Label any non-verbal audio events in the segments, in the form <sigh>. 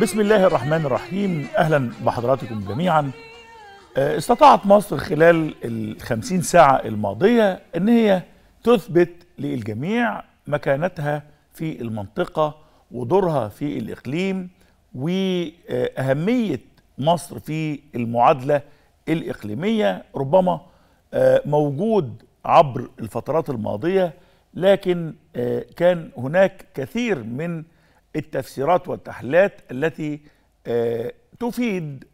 بسم الله الرحمن الرحيم أهلا بحضراتكم جميعا آه، استطاعت مصر خلال الخمسين ساعة الماضية أن هي تثبت للجميع مكانتها في المنطقة ودورها في الإقليم وأهمية مصر في المعادلة الإقليمية ربما آه، موجود عبر الفترات الماضية لكن آه، كان هناك كثير من التفسيرات والتحليلات التي آه، تفيد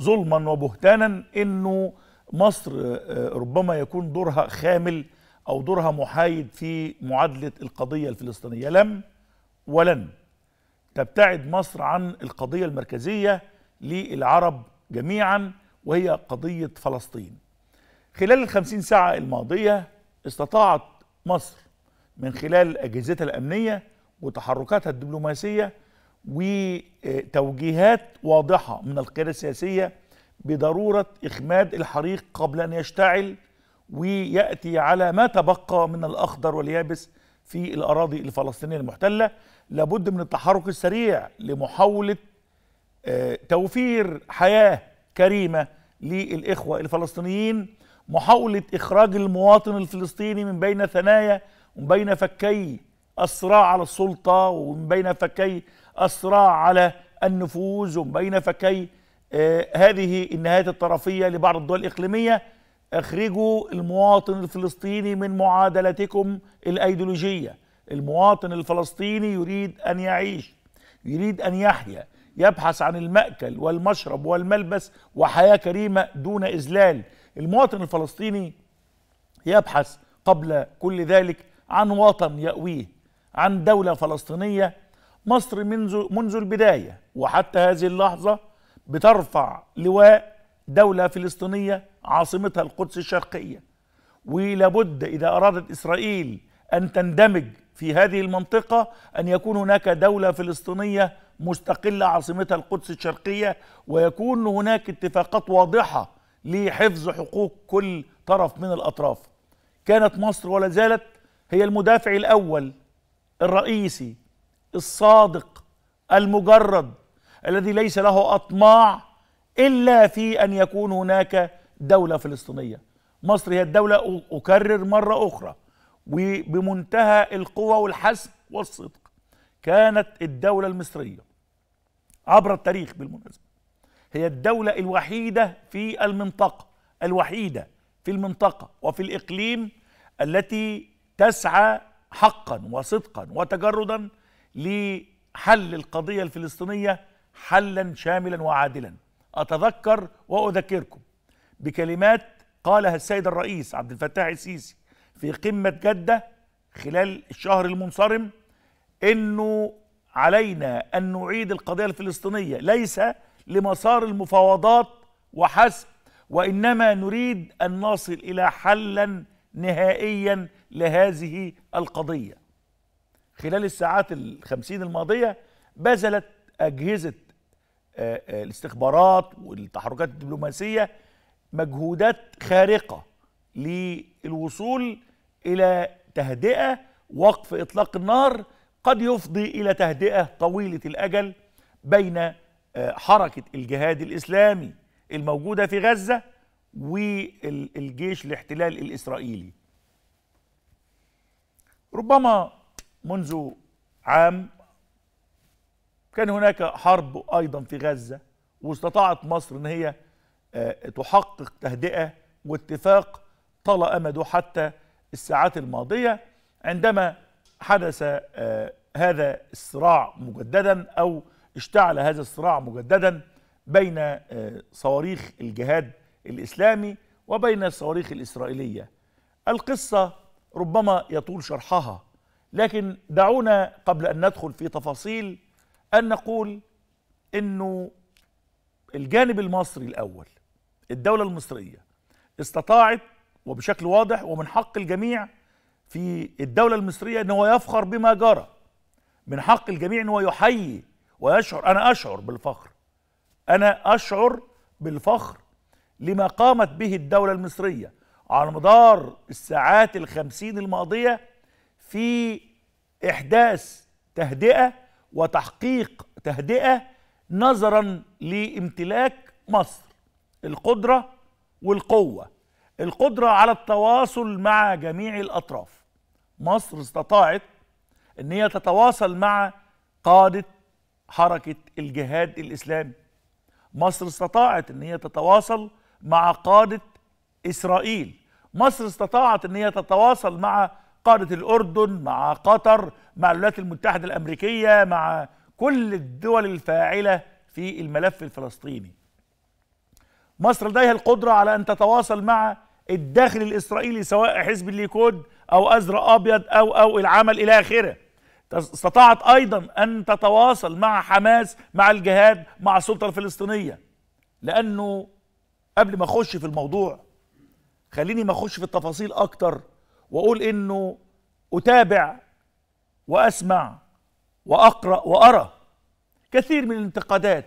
ظلما وبهتانا انه مصر آه، ربما يكون دورها خامل او دورها محايد في معادله القضيه الفلسطينيه لم ولن تبتعد مصر عن القضيه المركزيه للعرب جميعا وهي قضيه فلسطين خلال الخمسين ساعه الماضيه استطاعت مصر من خلال اجهزتها الامنيه وتحركاتها الدبلوماسية وتوجيهات واضحة من القيادة السياسية بضرورة إخماد الحريق قبل أن يشتعل ويأتي على ما تبقى من الأخضر واليابس في الأراضي الفلسطينية المحتلة لابد من التحرك السريع لمحاولة آه، توفير حياة كريمة للإخوة الفلسطينيين محاولة إخراج المواطن الفلسطيني من بين ثنايا ومن بين فكي الصراع على السلطة ومن بين فكي الصراع على النفوذ ومن بين فكي آه، هذه النهايات الطرفية لبعض الدول الإقليمية اخرجوا المواطن الفلسطيني من معادلتكم الأيديولوجية المواطن الفلسطيني يريد أن يعيش يريد أن يحيا يبحث عن المأكل والمشرب والملبس وحياة كريمة دون إذلال المواطن الفلسطيني يبحث قبل كل ذلك عن وطن يأويه عن دولة فلسطينية مصر منذ منذ البداية وحتى هذه اللحظة بترفع لواء دولة فلسطينية عاصمتها القدس الشرقية ولابد إذا أرادت إسرائيل أن تندمج في هذه المنطقة أن يكون هناك دولة فلسطينية مستقلة عاصمتها القدس الشرقية ويكون هناك اتفاقات واضحة لحفظ حقوق كل طرف من الأطراف كانت مصر ولا زالت هي المدافع الأول الرئيسي الصادق المجرد الذي ليس له أطماع إلا في أن يكون هناك دولة فلسطينية مصر هي الدولة أكرر مرة أخرى وبمنتهى القوة والحسم والصدق كانت الدولة المصرية عبر التاريخ بالمناسبة هي الدولة الوحيدة في المنطقة الوحيدة في المنطقة وفي الإقليم التي تسعى حقا وصدقا وتجردا لحل القضية الفلسطينية حلا شاملا وعادلا أتذكر وأذكركم بكلمات قالها السيد الرئيس عبد الفتاح السيسي في قمة جدة خلال الشهر المنصرم أنه علينا أن نعيد القضية الفلسطينية ليس لمسار المفاوضات وحسب وإنما نريد أن نصل إلى حلا نهائيا لهذه القضية خلال الساعات الخمسين الماضية بذلت أجهزة آه، آه، الاستخبارات والتحركات الدبلوماسية مجهودات خارقة للوصول إلى تهدئة وقف إطلاق النار قد يفضي إلى تهدئة طويلة الأجل بين آه، حركة الجهاد الإسلامي الموجودة في غزة والجيش الاحتلال الإسرائيلي ربما منذ عام كان هناك حرب أيضا في غزة واستطاعت مصر أن هي آه، تحقق تهدئة واتفاق طال أمده حتى الساعات الماضية عندما حدث آه، هذا الصراع مجددا أو اشتعل هذا الصراع مجددا بين آه، صواريخ الجهاد الإسلامي وبين الصواريخ الإسرائيلية القصة ربما يطول شرحها لكن دعونا قبل أن ندخل في تفاصيل أن نقول أنه الجانب المصري الأول الدولة المصرية استطاعت وبشكل واضح ومن حق الجميع في الدولة المصرية أنه يفخر بما جرى من حق الجميع أنه يحيي ويشعر أنا أشعر بالفخر أنا أشعر بالفخر لما قامت به الدولة المصرية على مدار الساعات الخمسين الماضية في إحداث تهدئة وتحقيق تهدئة نظرا لامتلاك مصر القدرة والقوة القدرة على التواصل مع جميع الأطراف مصر استطاعت أن هي تتواصل مع قادة حركة الجهاد الإسلامي مصر استطاعت أن هي تتواصل مع قادة إسرائيل مصر استطاعت أن هي تتواصل مع قادة الأردن مع قطر مع الولايات المتحدة الأمريكية مع كل الدول الفاعلة في الملف الفلسطيني مصر لديها القدرة على أن تتواصل مع الداخل الإسرائيلي سواء حزب الليكود أو أزرق أبيض أو أو العمل إلى آخره استطاعت أيضا أن تتواصل مع حماس مع الجهاد مع السلطة الفلسطينية لأنه قبل ما اخش في الموضوع خليني ما اخش في التفاصيل اكتر واقول انه اتابع واسمع واقرا وارى كثير من الانتقادات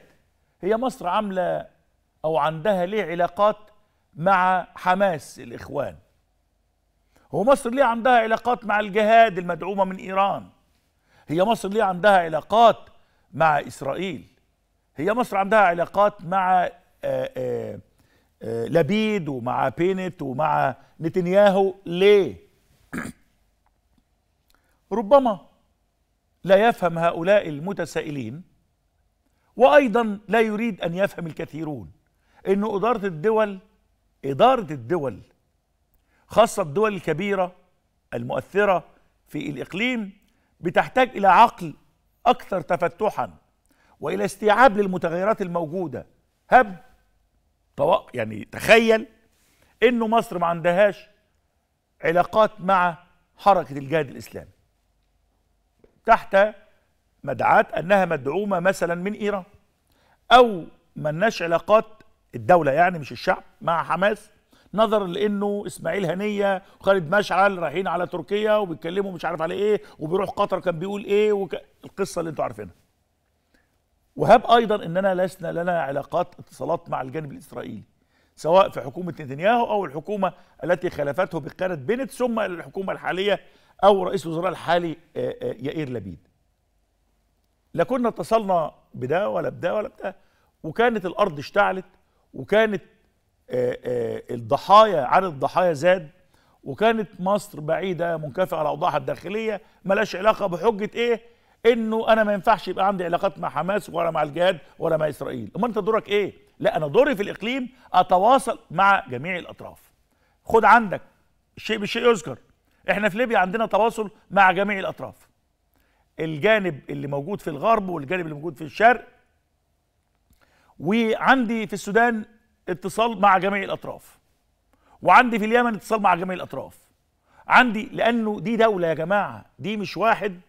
هي مصر عامله او عندها ليه علاقات مع حماس الاخوان هو مصر ليه عندها علاقات مع الجهاد المدعومه من ايران هي مصر ليه عندها علاقات مع اسرائيل هي مصر عندها علاقات مع آآ آه، آآ آه، آه، لبيد ومع بينت ومع نتنياهو ليه ربما لا يفهم هؤلاء المتسائلين وايضا لا يريد ان يفهم الكثيرون ان اداره الدول اداره الدول خاصه الدول الكبيره المؤثره في الاقليم بتحتاج الى عقل اكثر تفتحا والى استيعاب للمتغيرات الموجوده هب طو... يعني تخيل انه مصر ما عندهاش علاقات مع حركة الجهاد الإسلامي تحت مدعاة أنها مدعومة مثلا من إيران أو لناش علاقات الدولة يعني مش الشعب مع حماس نظرا لانه اسماعيل هنيه وخالد مشعل رايحين على تركيا وبيتكلموا مش عارف على ايه وبيروح قطر كان بيقول ايه وك... القصه اللي انتوا عارفينها وهاب ايضا اننا لسنا لنا علاقات اتصالات مع الجانب الاسرائيلي سواء في حكومه نتنياهو او الحكومه التي خلفته بقياده بنت ثم الحكومه الحاليه او رئيس الوزراء الحالي يائير لبيد لا كنا اتصلنا بده ولا بده ولا بده وكانت الارض اشتعلت وكانت الضحايا عدد الضحايا زاد وكانت مصر بعيده منكفئه على اوضاعها الداخليه ملاش علاقه بحجه ايه انه انا ما ينفعش يبقى عندي علاقات مع حماس ولا مع الجهاد ولا مع اسرائيل امال انت دورك ايه لا انا دوري في الاقليم اتواصل مع جميع الاطراف خد عندك الشيء بالشيء يذكر احنا في ليبيا عندنا تواصل مع جميع الاطراف الجانب اللي موجود في الغرب والجانب اللي موجود في الشرق وعندي في السودان اتصال مع جميع الاطراف وعندي في اليمن اتصال مع جميع الاطراف عندي لانه دي دوله يا جماعه دي مش واحد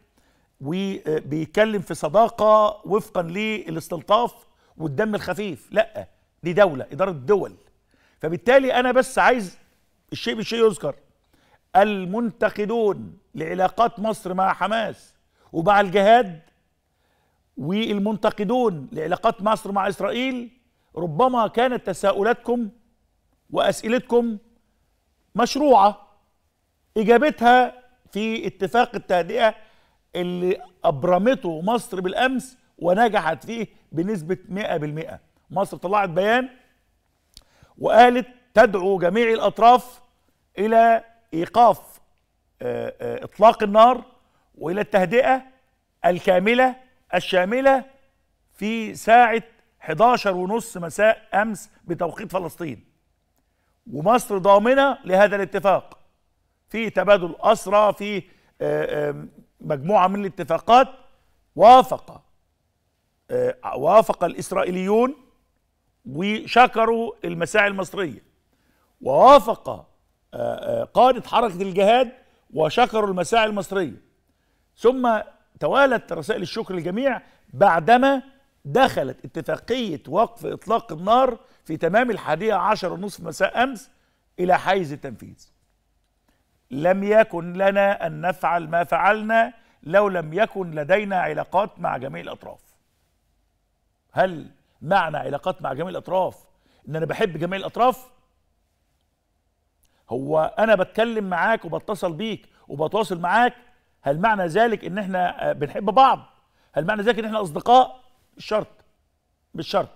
وبيتكلم في صداقة وفقا للاستلطاف والدم الخفيف لا دي دولة إدارة دول فبالتالي أنا بس عايز الشيء بالشيء يذكر المنتقدون لعلاقات مصر مع حماس ومع الجهاد والمنتقدون لعلاقات مصر مع إسرائيل ربما كانت تساؤلاتكم وأسئلتكم مشروعة إجابتها في اتفاق التهدئة اللي ابرمته مصر بالامس ونجحت فيه بنسبه 100% مصر طلعت بيان وقالت تدعو جميع الاطراف الى ايقاف آه، آه، اطلاق النار والى التهدئه الكامله الشامله في ساعه 11 ونص مساء امس بتوقيت فلسطين ومصر ضامنه لهذا الاتفاق في تبادل اسرى في آه، مجموعة من الاتفاقات وافق آه، وافق الإسرائيليون وشكروا المساعي المصرية ووافق آه، آه، قادة حركة الجهاد وشكروا المساعي المصرية ثم توالت رسائل الشكر للجميع بعدما دخلت اتفاقية وقف إطلاق النار في تمام الحادية عشر ونصف مساء أمس إلى حيز التنفيذ لم يكن لنا أن نفعل ما فعلنا لو لم يكن لدينا علاقات مع جميع الأطراف هل معنى علاقات مع جميع الأطراف إن أنا بحب جميع الأطراف هو أنا بتكلم معاك وبتصل بيك وبتواصل معاك هل معنى ذلك إن إحنا بنحب بعض هل معنى ذلك إن إحنا أصدقاء مش شرط مش شرط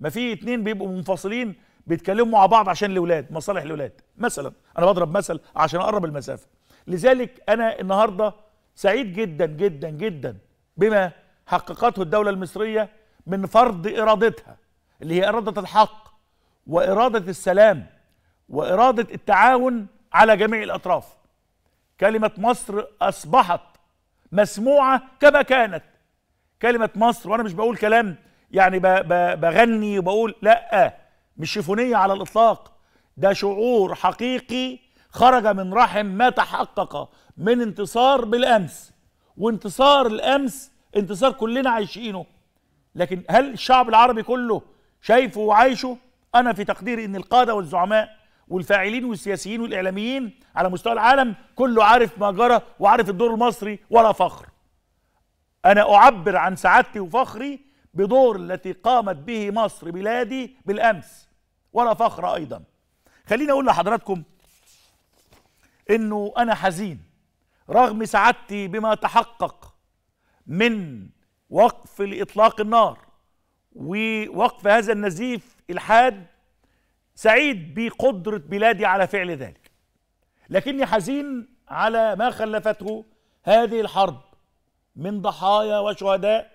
ما في اتنين بيبقوا منفصلين بيتكلموا مع بعض عشان الاولاد مصالح الاولاد مثلا انا بضرب مثل عشان اقرب المسافه لذلك انا النهارده سعيد جدا جدا جدا بما حققته الدوله المصريه من فرض ارادتها اللي هي اراده الحق واراده السلام واراده التعاون على جميع الاطراف كلمه مصر اصبحت مسموعه كما كانت كلمه مصر وانا مش بقول كلام يعني بغني وبقول لا مش شيفونية على الإطلاق ده شعور حقيقي خرج من رحم ما تحقق من انتصار بالأمس وانتصار الأمس انتصار كلنا عايشينه لكن هل الشعب العربي كله شايفه وعايشه أنا في تقديري أن القادة والزعماء والفاعلين والسياسيين والإعلاميين على مستوى العالم كله عارف ما جرى وعارف الدور المصري ولا فخر أنا أعبر عن سعادتي وفخري بدور التي قامت به مصر بلادي بالأمس ولا فخر أيضا خليني أقول لحضراتكم أنه أنا حزين رغم سعادتي بما تحقق من وقف لإطلاق النار ووقف هذا النزيف الحاد سعيد بقدرة بلادي على فعل ذلك لكني حزين على ما خلفته هذه الحرب من ضحايا وشهداء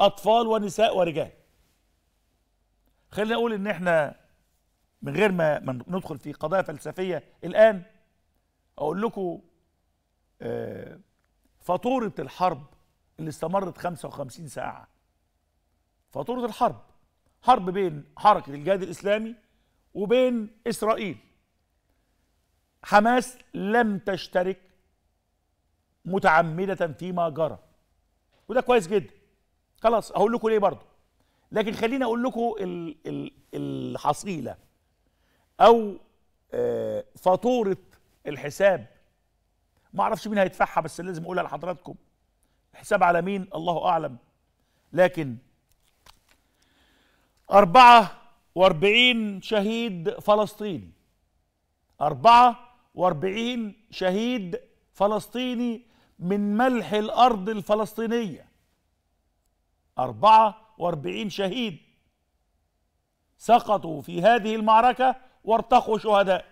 أطفال ونساء ورجال خلينا أقول إن إحنا من غير ما ندخل في قضايا فلسفيه الان اقول لكم آه، فاتوره الحرب اللي استمرت 55 ساعه فاتوره الحرب حرب بين حركه الجهاد الاسلامي وبين اسرائيل حماس لم تشترك متعمده فيما جرى وده كويس جدا خلاص اقول لكم ليه برضه لكن خليني اقول لكم الحصيله او آه، فاتوره الحساب ما اعرفش مين هيدفعها بس لازم اقولها لحضراتكم الحساب على مين الله اعلم لكن أربعة وأربعين شهيد فلسطيني أربعة وأربعين شهيد فلسطيني من ملح الأرض الفلسطينية أربعة وأربعين شهيد سقطوا في هذه المعركة وارتقوا شهداء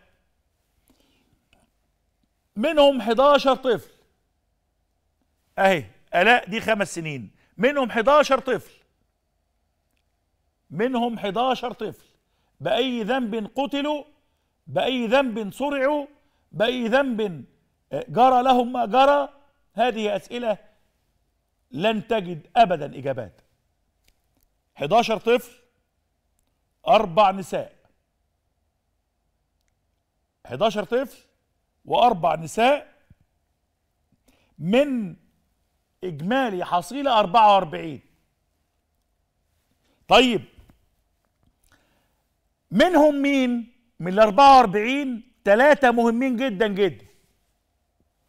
منهم 11 طفل اهي الاء دي خمس سنين منهم 11 طفل منهم 11 طفل باي ذنب قتلوا باي ذنب صرعوا باي ذنب آه، جرى لهم ما جرى هذه اسئله لن تجد ابدا اجابات 11 طفل اربع نساء 11 طفل واربع نساء من اجمالي حصيله 44 طيب منهم مين من ال 44 ثلاثه مهمين جدا جدا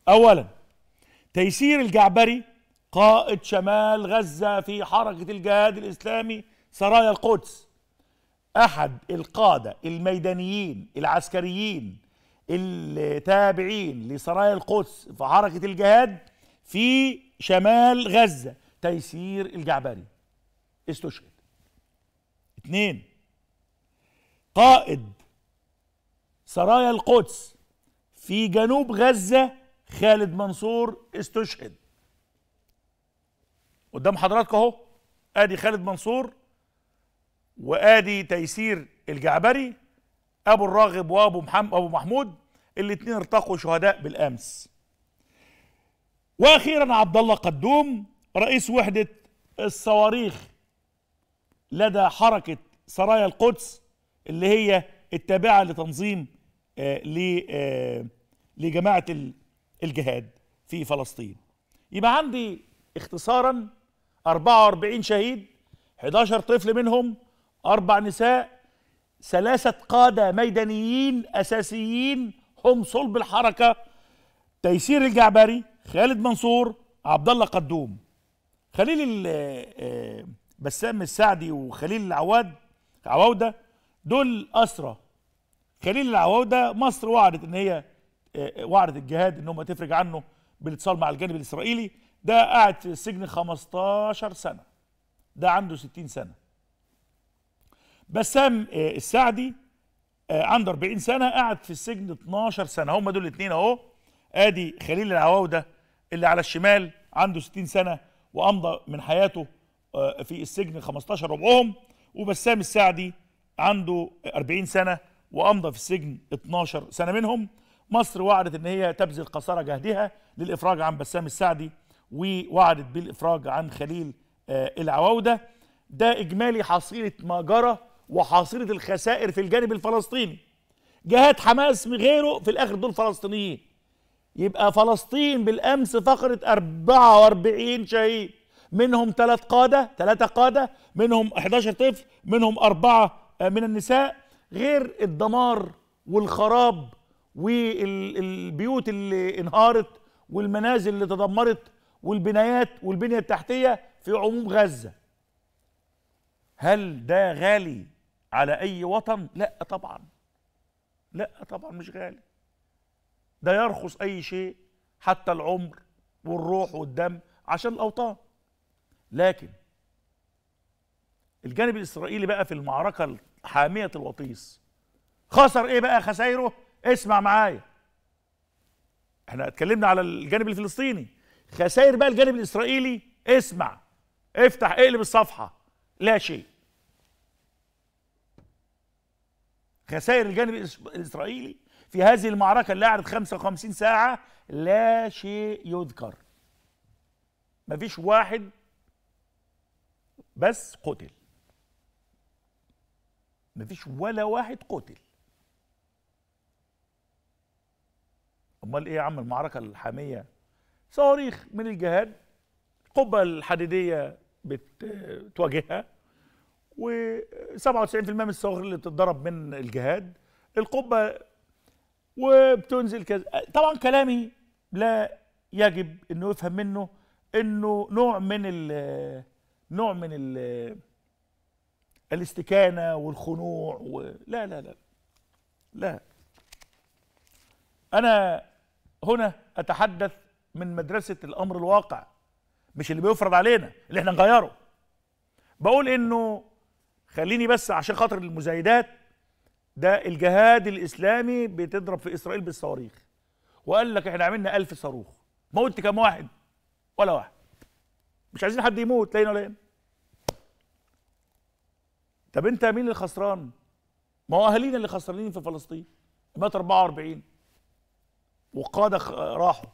اولا تيسير الجعبري قائد شمال غزه في حركه الجهاد الاسلامي سرايا القدس احد القاده الميدانيين العسكريين التابعين لسرايا القدس في حركة الجهاد في شمال غزة تيسير الجعبري استشهد اثنين قائد سرايا القدس في جنوب غزة خالد منصور استشهد قدام حضراتكم اهو ادي خالد منصور وادي تيسير الجعبري ابو الراغب وابو محمد ابو محمود الاثنين ارتقوا شهداء بالامس واخيرا عبد الله قدوم رئيس وحده الصواريخ لدى حركه سرايا القدس اللي هي التابعه لتنظيم آه، ل آه، لجماعه الجهاد في فلسطين يبقى عندي اختصارا 44 شهيد 11 طفل منهم اربع نساء ثلاثة قادة ميدانيين أساسيين هم صلب الحركة تيسير الجعبري خالد منصور عبد الله قدوم خليل آه، آه، بسام السعدي وخليل العواد عواودة دول أسرى خليل العواودة مصر وعدت إن هي آه، وعدت الجهاد إن هم تفرج عنه بالاتصال مع الجانب الإسرائيلي ده قاعد في السجن 15 سنة ده عنده 60 سنة بسام آه، السعدي آه، عنده 40 سنه قعد في السجن 12 سنه هم دول الاثنين اهو ادي خليل العواوده اللي على الشمال عنده 60 سنه وامضى من حياته آه، في السجن 15 ربعهم وبسام السعدي عنده 40 سنه وامضى في السجن 12 سنه منهم مصر وعدت ان هي تبذل قصارى جهدها للافراج عن بسام السعدي ووعدت بالافراج عن خليل العواوده ده اجمالي حصيله ما جرى وحاصرة الخسائر في الجانب الفلسطيني جهات حماس غيره في الاخر دول فلسطينيين يبقى فلسطين بالامس فقرت 44 شهيد منهم ثلاث قاده ثلاثه قاده منهم 11 طفل منهم اربعه من النساء غير الدمار والخراب والبيوت اللي انهارت والمنازل اللي تدمرت والبنايات والبنيه التحتيه في عموم غزه هل ده غالي على اي وطن لا طبعا لا طبعا مش غالي ده يرخص اي شيء حتى العمر والروح والدم عشان الاوطان لكن الجانب الاسرائيلي بقى في المعركه حاميه الوطيس خسر ايه بقى خسايره اسمع معايا احنا اتكلمنا على الجانب الفلسطيني خسائر بقى الجانب الاسرائيلي اسمع افتح اقلب الصفحه لا شيء خسائر الجانب الإسرائيلي في هذه المعركة اللي قعدت 55 ساعة لا شيء يذكر مفيش واحد بس قتل مفيش ولا واحد قتل امال ايه يا عم المعركه الحاميه صواريخ من الجهاد القبه الحديديه بتواجهها و97% من الصواريخ اللي بتتضرب من الجهاد القبه وبتنزل كذا طبعا كلامي لا يجب انه يفهم منه انه نوع من نوع من الاستكانه والخنوع و... لا لا لا لا انا هنا اتحدث من مدرسه الامر الواقع مش اللي بيفرض علينا اللي احنا نغيره بقول انه خليني بس عشان خاطر المزايدات ده الجهاد الاسلامي بتضرب في اسرائيل بالصواريخ وقال لك احنا عملنا ألف صاروخ موت كام واحد ولا واحد مش عايزين حد يموت لين ولا طب انت مين اللي خسران ما هو اهالينا اللي خسرانين في فلسطين مات 44 وقادة راحوا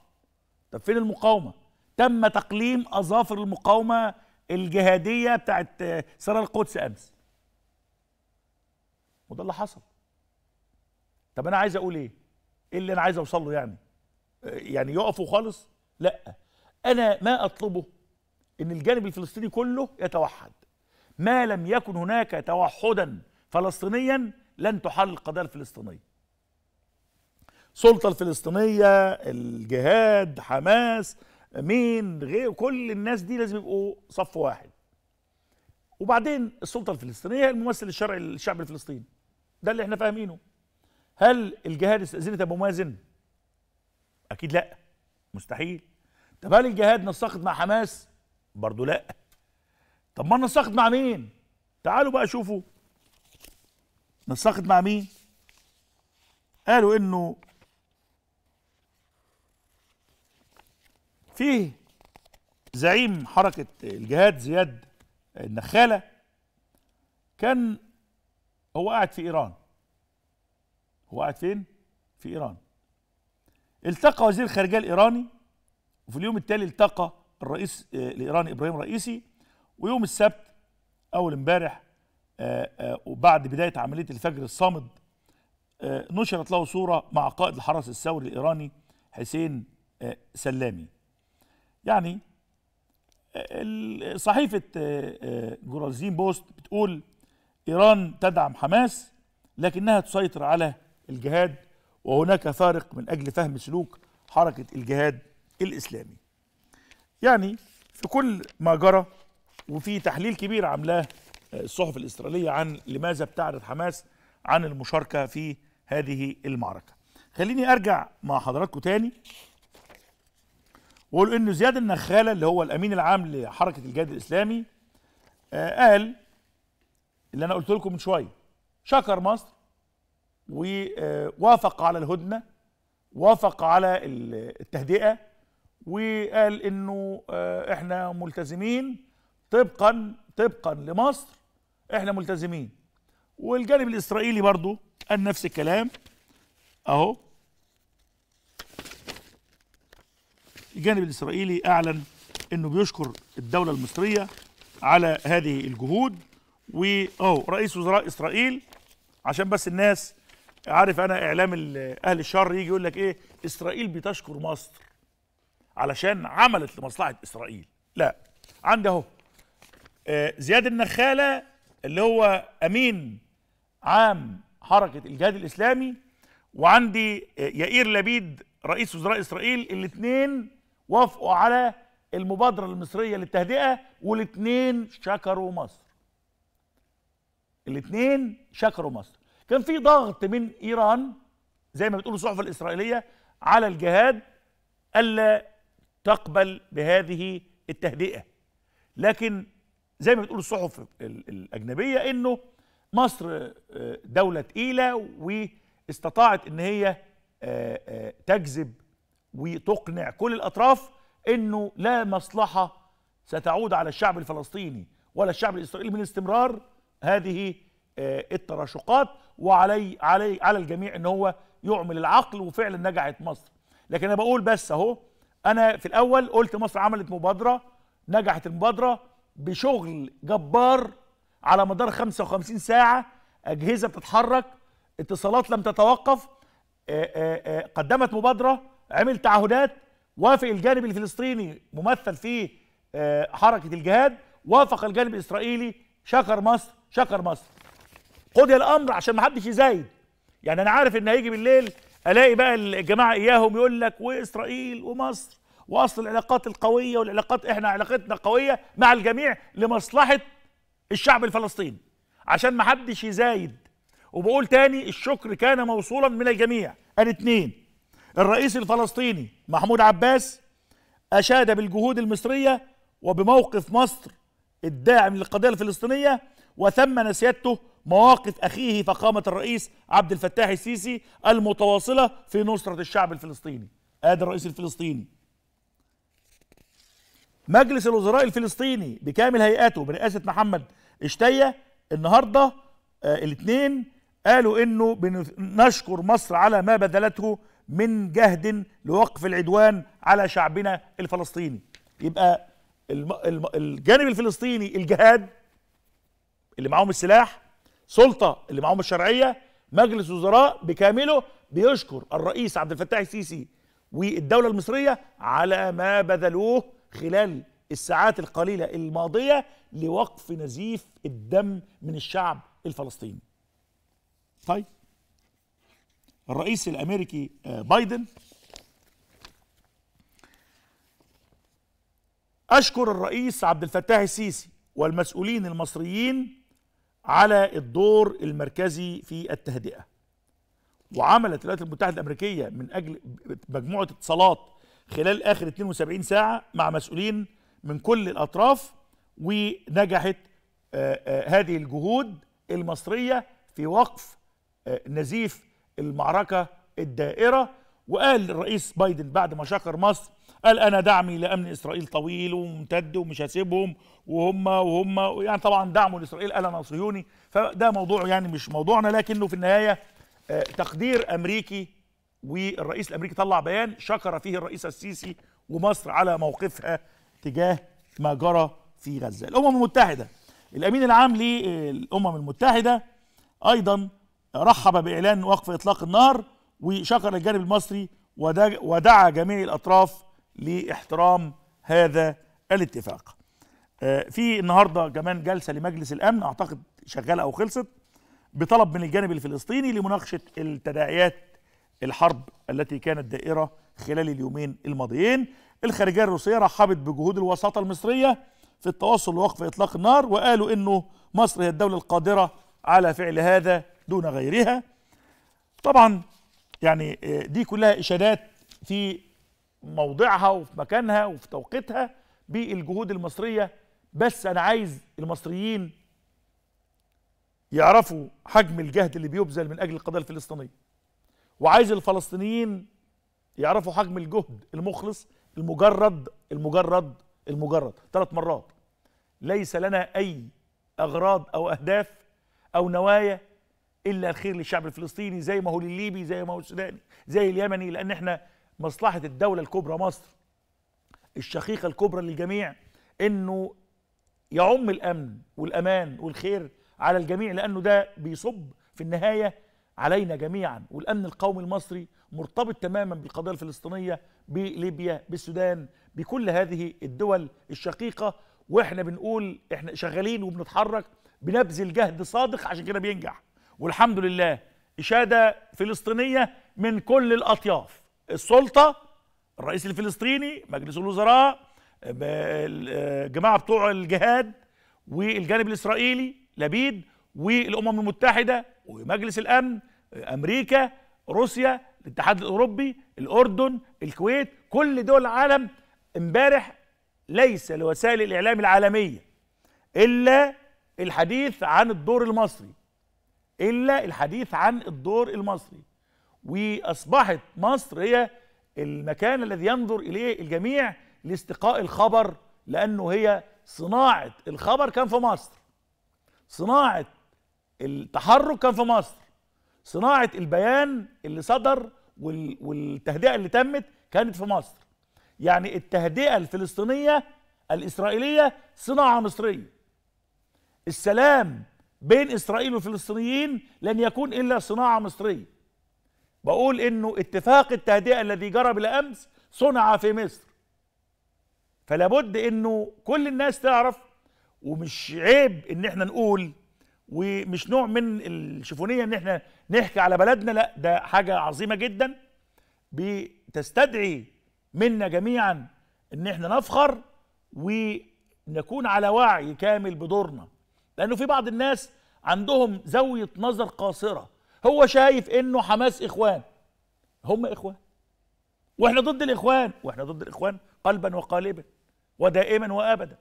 طب فين المقاومة تم تقليم أظافر المقاومة الجهادية بتاعت آه، سرايا القدس أمس وده اللي حصل طب انا عايز اقول ايه ايه اللي انا عايز اوصل له يعني يعني يقفوا خالص لا انا ما اطلبه ان الجانب الفلسطيني كله يتوحد ما لم يكن هناك توحدا فلسطينيا لن تحل القضيه الفلسطينيه السلطه الفلسطينيه الجهاد حماس مين غير كل الناس دي لازم يبقوا صف واحد وبعدين السلطه الفلسطينيه الممثل الشرعي للشعب الفلسطيني ده اللي احنا فاهمينه هل الجهاد استأذنت أبو مازن؟ أكيد لا مستحيل طب هل الجهاد نسقت مع حماس؟ برضه لا طب ما نسقت مع مين؟ تعالوا بقى شوفوا نسقت مع مين؟ قالوا إنه فيه زعيم حركة الجهاد زياد النخالة كان هو قاعد في ايران هو قاعد فين في ايران التقى وزير الخارجيه الايراني وفي اليوم التالي التقى الرئيس آه، الايراني ابراهيم رئيسي ويوم السبت اول امبارح آه، آه، وبعد بدايه عمليه الفجر الصامد نشرت له صوره مع قائد الحرس الثوري الايراني حسين سلامي يعني صحيفه جورالزين بوست بتقول إيران تدعم حماس لكنها تسيطر على الجهاد وهناك فارق من أجل فهم سلوك حركة الجهاد الإسلامي يعني في كل ما جرى وفي تحليل كبير عاملاه آه، الصحف الإسرائيلية عن لماذا بتعرض حماس عن المشاركة في هذه المعركة خليني أرجع مع حضراتكم تاني واقول إن زياد النخالة اللي هو الأمين العام لحركة الجهاد الإسلامي آه، قال اللي انا قلت لكم من شويه شكر مصر ووافق آه، على الهدنه وافق على التهدئه وقال انه آه، احنا ملتزمين طبقا طبقا لمصر احنا ملتزمين والجانب الاسرائيلي برضو قال نفس الكلام اهو الجانب الاسرائيلي اعلن انه بيشكر الدوله المصريه على هذه الجهود واهو رئيس وزراء اسرائيل عشان بس الناس عارف انا اعلام اهل الشر يجي يقول لك ايه اسرائيل بتشكر مصر علشان عملت لمصلحه اسرائيل لا عندي اهو آه، زياد النخاله اللي هو امين عام حركه الجهاد الاسلامي وعندي آه، يائير لبيد رئيس وزراء اسرائيل الاثنين وافقوا على المبادره المصريه للتهدئه والاثنين شكروا مصر الاثنين شكروا مصر كان في ضغط من ايران زي ما بتقول الصحف الاسرائيليه على الجهاد الا تقبل بهذه التهدئه لكن زي ما بتقول الصحف الاجنبيه انه مصر آه، دوله تقيله واستطاعت ان هي آه، آه، تجذب وتقنع كل الاطراف انه لا مصلحه ستعود على الشعب الفلسطيني ولا الشعب الاسرائيلي من استمرار هذه آه، التراشقات وعلي علي على الجميع ان هو يعمل العقل وفعلا نجحت مصر لكن انا بقول بس اهو انا في الاول قلت مصر عملت مبادره نجحت المبادره بشغل جبار على مدار 55 ساعه اجهزه بتتحرك اتصالات لم تتوقف آه، آه، قدمت مبادره عمل تعهدات وافق الجانب الفلسطيني ممثل في حركه الجهاد وافق الجانب الاسرائيلي شكر مصر شكر مصر قضي الامر عشان ما حدش يزايد يعني انا عارف ان هيجي بالليل الاقي بقى الجماعه اياهم يقول لك واسرائيل ومصر واصل العلاقات القويه والعلاقات احنا علاقتنا قويه مع الجميع لمصلحه الشعب الفلسطيني عشان ما حدش يزايد وبقول تاني الشكر كان موصولا من الجميع الاثنين الرئيس الفلسطيني محمود عباس اشاد بالجهود المصريه وبموقف مصر الداعم للقضيه الفلسطينيه وثمن سيادته مواقف أخيه فقامة الرئيس عبد الفتاح السيسي المتواصلة في نصرة الشعب الفلسطيني آدي الرئيس الفلسطيني مجلس الوزراء الفلسطيني بكامل هيئاته برئاسة محمد اشتية النهاردة آه الاثنين قالوا انه بنشكر مصر على ما بذلته من جهد لوقف العدوان على شعبنا الفلسطيني يبقى الجانب الفلسطيني الجهاد اللي معاهم السلاح سلطه اللي معاهم الشرعيه مجلس وزراء بكامله بيشكر الرئيس عبد الفتاح السيسي والدوله المصريه على ما بذلوه خلال الساعات القليله الماضيه لوقف نزيف الدم من الشعب الفلسطيني. طيب الرئيس الامريكي آه، بايدن اشكر الرئيس عبد الفتاح السيسي والمسؤولين المصريين على الدور المركزي في التهدئة وعملت الولايات المتحدة الأمريكية من أجل مجموعة اتصالات خلال آخر 72 ساعة مع مسؤولين من كل الأطراف ونجحت آه، آه، هذه الجهود المصرية في وقف آه، نزيف المعركة الدائرة وقال الرئيس بايدن بعد ما شكر مصر قال انا دعمي لامن اسرائيل طويل وممتد ومش هسيبهم وهم وهم يعني طبعا دعمه لاسرائيل قال انا صهيوني فده موضوع يعني مش موضوعنا لكنه في النهايه آه، تقدير امريكي والرئيس الامريكي طلع بيان شكر فيه الرئيس السيسي ومصر على موقفها تجاه ما جرى في غزه. الامم المتحده الامين العام للامم المتحده ايضا رحب باعلان وقف اطلاق النار وشكر الجانب المصري ودعا جميع الاطراف لاحترام هذا الاتفاق آه، في النهارده كمان جلسه لمجلس الامن اعتقد شغاله او خلصت بطلب من الجانب الفلسطيني لمناقشه التداعيات الحرب التي كانت دائره خلال اليومين الماضيين الخارجيه الروسيه رحبت بجهود الوساطه المصريه في التوصل لوقف اطلاق النار وقالوا انه مصر هي الدوله القادره على فعل هذا دون غيرها طبعا يعني آه، دي كلها اشادات في موضعها وفي مكانها وفي توقيتها بالجهود المصرية بس أنا عايز المصريين يعرفوا حجم الجهد اللي بيبذل من أجل القضية الفلسطينية وعايز الفلسطينيين يعرفوا حجم الجهد المخلص المجرد المجرد المجرد ثلاث مرات ليس لنا أي أغراض أو أهداف أو نوايا إلا الخير للشعب الفلسطيني زي ما هو للليبي زي ما هو السوداني زي اليمني لأن احنا مصلحة الدولة الكبرى مصر الشقيقة الكبرى للجميع انه يعم الامن والامان والخير على الجميع لانه ده بيصب في النهاية علينا جميعا والامن القومي المصري مرتبط تماما بالقضية الفلسطينية بليبيا بالسودان بكل هذه الدول الشقيقة واحنا بنقول احنا شغالين وبنتحرك بنبذل جهد صادق عشان كده بينجح والحمد لله إشادة فلسطينية من كل الأطياف السلطه الرئيس الفلسطيني مجلس الوزراء الجماعه آه، بتوع الجهاد والجانب الاسرائيلي لبيد والامم المتحده ومجلس الامن امريكا روسيا الاتحاد الاوروبي الاردن الكويت كل دول العالم امبارح ليس لوسائل الاعلام العالميه الا الحديث عن الدور المصري الا الحديث عن الدور المصري واصبحت مصر هي المكان الذي ينظر اليه الجميع لاستقاء الخبر لانه هي صناعه الخبر كان في مصر صناعه التحرك كان في مصر صناعه البيان اللي صدر والتهدئه اللي تمت كانت في مصر يعني التهدئه الفلسطينيه الاسرائيليه صناعه مصريه السلام بين اسرائيل والفلسطينيين لن يكون الا صناعه مصريه بقول انه اتفاق التهدئه الذي جرى بالامس صنع في مصر فلا بد انه كل الناس تعرف ومش عيب ان احنا نقول ومش نوع من الشفونيه ان احنا نحكي على بلدنا لا ده حاجه عظيمه جدا بتستدعي منا جميعا ان احنا نفخر ونكون على وعي كامل بدورنا لانه في بعض الناس عندهم زاويه نظر قاصره هو شايف انه حماس اخوان هم اخوان واحنا ضد الاخوان واحنا ضد الاخوان قلبا وقالبا ودائما وابدا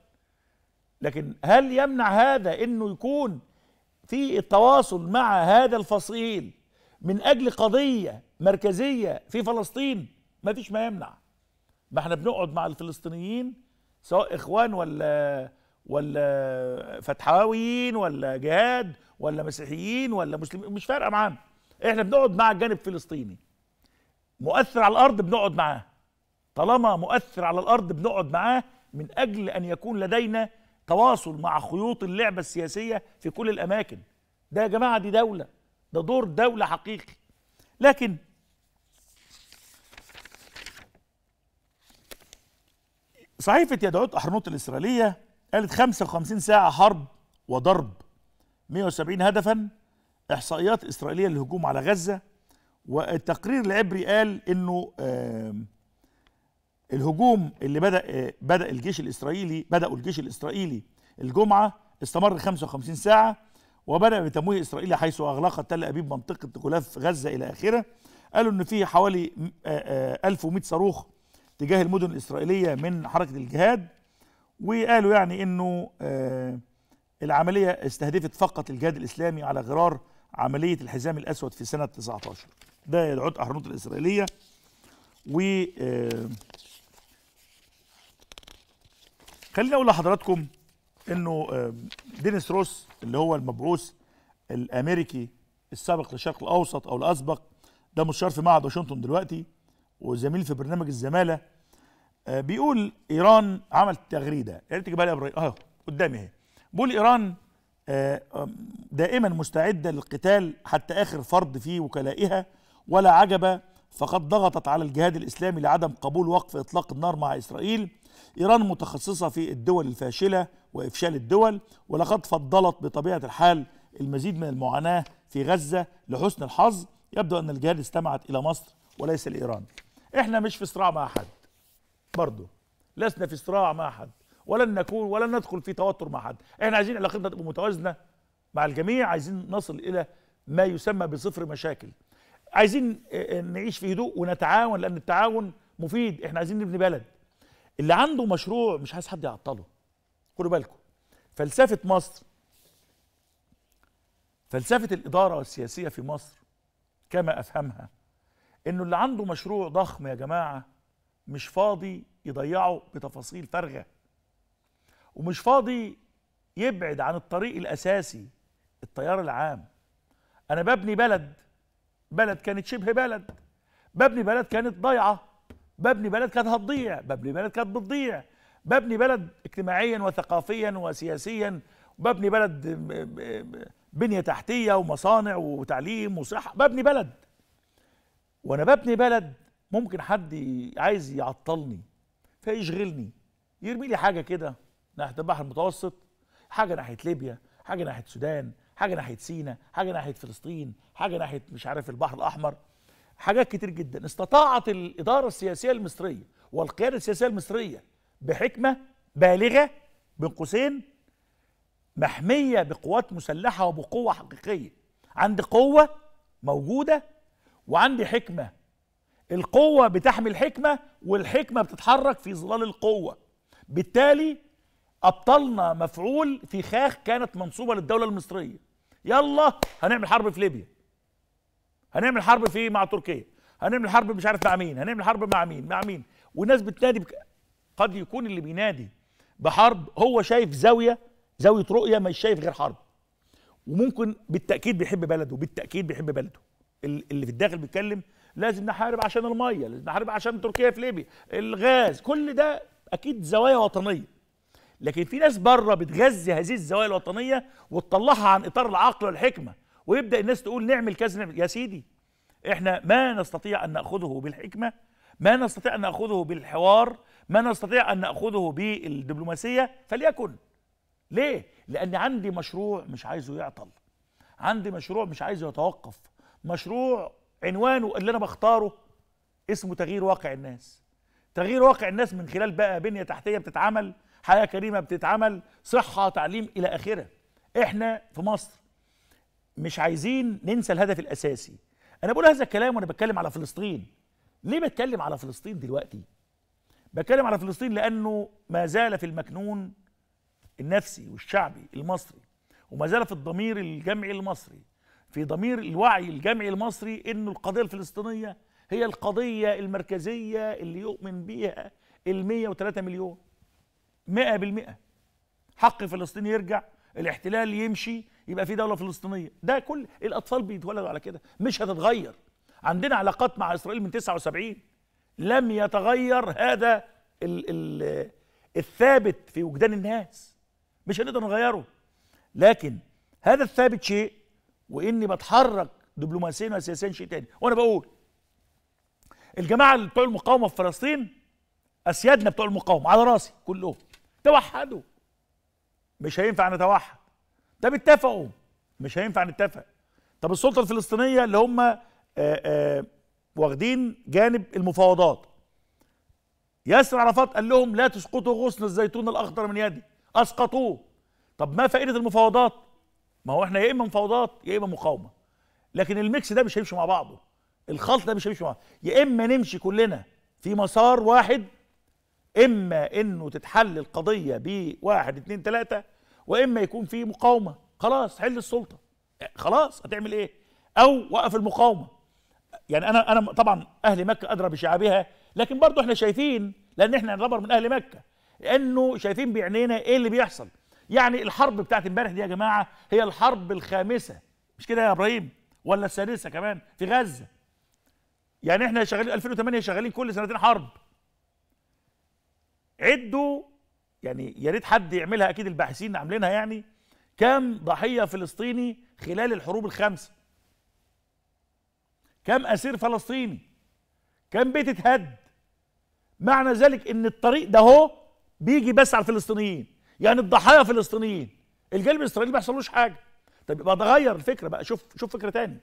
لكن هل يمنع هذا انه يكون في التواصل مع هذا الفصيل من اجل قضيه مركزيه في فلسطين ما فيش ما يمنع ما احنا بنقعد مع الفلسطينيين سواء اخوان ولا ولا فتحاويين ولا جهاد ولا مسيحيين ولا مسلمين مش فارقه معانا احنا بنقعد مع الجانب الفلسطيني مؤثر على الارض بنقعد معاه طالما مؤثر على الارض بنقعد معاه من اجل ان يكون لدينا تواصل مع خيوط اللعبه السياسيه في كل الاماكن ده يا جماعه دي دوله ده دور دوله حقيقي لكن صحيفه يدعوت احرنوت الاسرائيليه قالت 55 ساعة حرب وضرب 170 هدفا إحصائيات إسرائيلية للهجوم على غزة والتقرير العبري قال إنه الهجوم اللي بدأ آه، بدأ الجيش الإسرائيلي بدأوا الجيش الإسرائيلي الجمعة استمر 55 ساعة وبدأ بتمويه إسرائيل حيث أغلقت تل أبيب منطقة غلاف غزة إلى آخره قالوا إن في حوالي 1100 آه، آه، صاروخ تجاه المدن الإسرائيلية من حركة الجهاد وقالوا يعني انه آه، العمليه استهدفت فقط الجهاد الاسلامي على غرار عمليه الحزام الاسود في سنه 19 ده يدعوه الاحرنوت الاسرائيليه و آه، خليني اقول لحضراتكم انه آه، دينيس روس اللي هو المبعوث الامريكي السابق للشرق الاوسط او الاسبق ده مستشار في معهد واشنطن دلوقتي وزميل في برنامج الزماله آه، بيقول ايران عملت تغريده يا ريت تجيبها لي يا ابراهيم اهو قدامي اهي بيقول ايران آه، دائما مستعده للقتال حتى اخر فرد في وكلائها ولا عجب فقد ضغطت على الجهاد الاسلامي لعدم قبول وقف اطلاق النار مع اسرائيل ايران متخصصه في الدول الفاشله وافشال الدول ولقد فضلت بطبيعه الحال المزيد من المعاناه في غزه لحسن الحظ يبدو ان الجهاد استمعت الى مصر وليس لايران احنا مش في صراع مع احد برضه لسنا في صراع مع حد ولن نكون ولن ندخل في توتر مع حد احنا عايزين علاقتنا تبقى متوازنه مع الجميع عايزين نصل الى ما يسمى بصفر مشاكل عايزين آه، آه، نعيش في هدوء ونتعاون لان التعاون مفيد احنا عايزين نبني بلد اللي عنده مشروع مش عايز حد يعطله خدوا بالكم فلسفه مصر فلسفه الاداره السياسيه في مصر كما افهمها انه اللي عنده مشروع ضخم يا جماعه مش فاضي يضيعه بتفاصيل فارغه ومش فاضي يبعد عن الطريق الاساسي التيار العام انا ببني بلد بلد كانت شبه بلد ببني بلد كانت ضايعه ببني بلد كانت هتضيع ببني بلد كانت بتضيع ببني بلد اجتماعيا وثقافيا وسياسيا ببني بلد بنيه تحتيه ومصانع وتعليم وصحه ببني بلد وانا ببني بلد ممكن حد عايز يعطلني فيشغلني يرمي لي حاجه كده ناحيه البحر المتوسط حاجه ناحيه ليبيا حاجه ناحيه السودان حاجه ناحيه سينا حاجه ناحيه فلسطين حاجه ناحيه مش عارف البحر الاحمر حاجات كتير جدا استطاعت الاداره السياسيه المصريه والقياده السياسيه المصريه بحكمه بالغه بين قوسين محميه بقوات مسلحه وبقوه حقيقيه عندي قوه موجوده وعندي حكمه القوة بتحمي الحكمة والحكمة بتتحرك في ظلال القوة بالتالي أبطلنا مفعول في خاخ كانت منصوبة للدولة المصرية يلا هنعمل حرب في ليبيا هنعمل حرب في مع تركيا هنعمل حرب مش عارف مع مين هنعمل حرب مع مين مع مين والناس بتنادي بك... قد يكون اللي بينادي بحرب هو شايف زاوية زاوية رؤية مش شايف غير حرب وممكن بالتأكيد بيحب بلده بالتأكيد بيحب بلده اللي في الداخل بيتكلم لازم نحارب عشان الميه لازم نحارب عشان تركيا في ليبيا الغاز كل ده اكيد زوايا وطنيه لكن في ناس بره بتغذي هذه الزوايا الوطنيه وتطلعها عن اطار العقل والحكمه ويبدا الناس تقول نعمل كذا يا سيدي احنا ما نستطيع ان ناخذه بالحكمه ما نستطيع ان ناخذه بالحوار ما نستطيع ان ناخذه بالدبلوماسيه فليكن ليه لان عندي مشروع مش عايزه يعطل عندي مشروع مش عايزه يتوقف مشروع عنوانه اللي انا بختاره اسمه تغيير واقع الناس تغيير واقع الناس من خلال بقى بنيه تحتيه بتتعمل حياه كريمه بتتعمل صحه تعليم الى اخره احنا في مصر مش عايزين ننسى الهدف الاساسي انا بقول هذا الكلام وانا بتكلم على فلسطين ليه بتكلم على فلسطين دلوقتي بتكلم على فلسطين لانه ما زال في المكنون النفسي والشعبي المصري وما زال في الضمير الجمعي المصري في ضمير الوعي الجمعي المصري أن القضية الفلسطينية هي القضية المركزية اللي يؤمن بيها ال 103 مليون 100% حق فلسطين يرجع الاحتلال يمشي يبقى في دولة فلسطينية ده كل الأطفال بيتولدوا على كده مش هتتغير عندنا علاقات مع إسرائيل من 79 لم يتغير هذا ال ال الثابت في وجدان الناس مش هنقدر نغيره لكن هذا الثابت شيء واني بتحرك دبلوماسيا وسياسيا شيء تاني وانا بقول الجماعه بتوع المقاومه في فلسطين اسيادنا بتوع المقاومه على راسي كلهم توحدوا مش هينفع نتوحد طب اتفقوا مش هينفع نتفق طب السلطه الفلسطينيه اللي هم آه، آه، واخدين جانب المفاوضات ياسر عرفات قال لهم لا تسقطوا غصن الزيتون الاخضر من يدي اسقطوه طب ما فائده المفاوضات ما هو احنا يا اما مفاوضات يا اما مقاومه لكن الميكس ده مش هيمشي مع بعضه الخلط ده مش هيمشي مع بعضه يا اما نمشي كلنا في مسار واحد اما انه تتحل القضيه بواحد اتنين تلاته واما يكون في مقاومه خلاص حل السلطه خلاص هتعمل ايه او وقف المقاومه يعني انا انا طبعا اهل مكه ادرى بشعبها لكن برضه احنا شايفين لان احنا نعتبر من اهل مكه لانه شايفين بعينينا ايه اللي بيحصل يعني الحرب بتاعت امبارح دي يا جماعه هي الحرب الخامسه مش كده يا ابراهيم ولا السادسه كمان في غزه يعني احنا شغالين 2008 شغالين كل سنتين حرب عدوا يعني يا ريت حد يعملها اكيد الباحثين عاملينها يعني كم ضحيه فلسطيني خلال الحروب الخمسه كم اسير فلسطيني كم بيت اتهد معنى ذلك ان الطريق ده هو بيجي بس على الفلسطينيين يعني الضحايا فلسطينيين الجانب الاسرائيلي ما بيحصلوش حاجه طب يبقى تغير الفكره بقى شوف شوف فكره تاني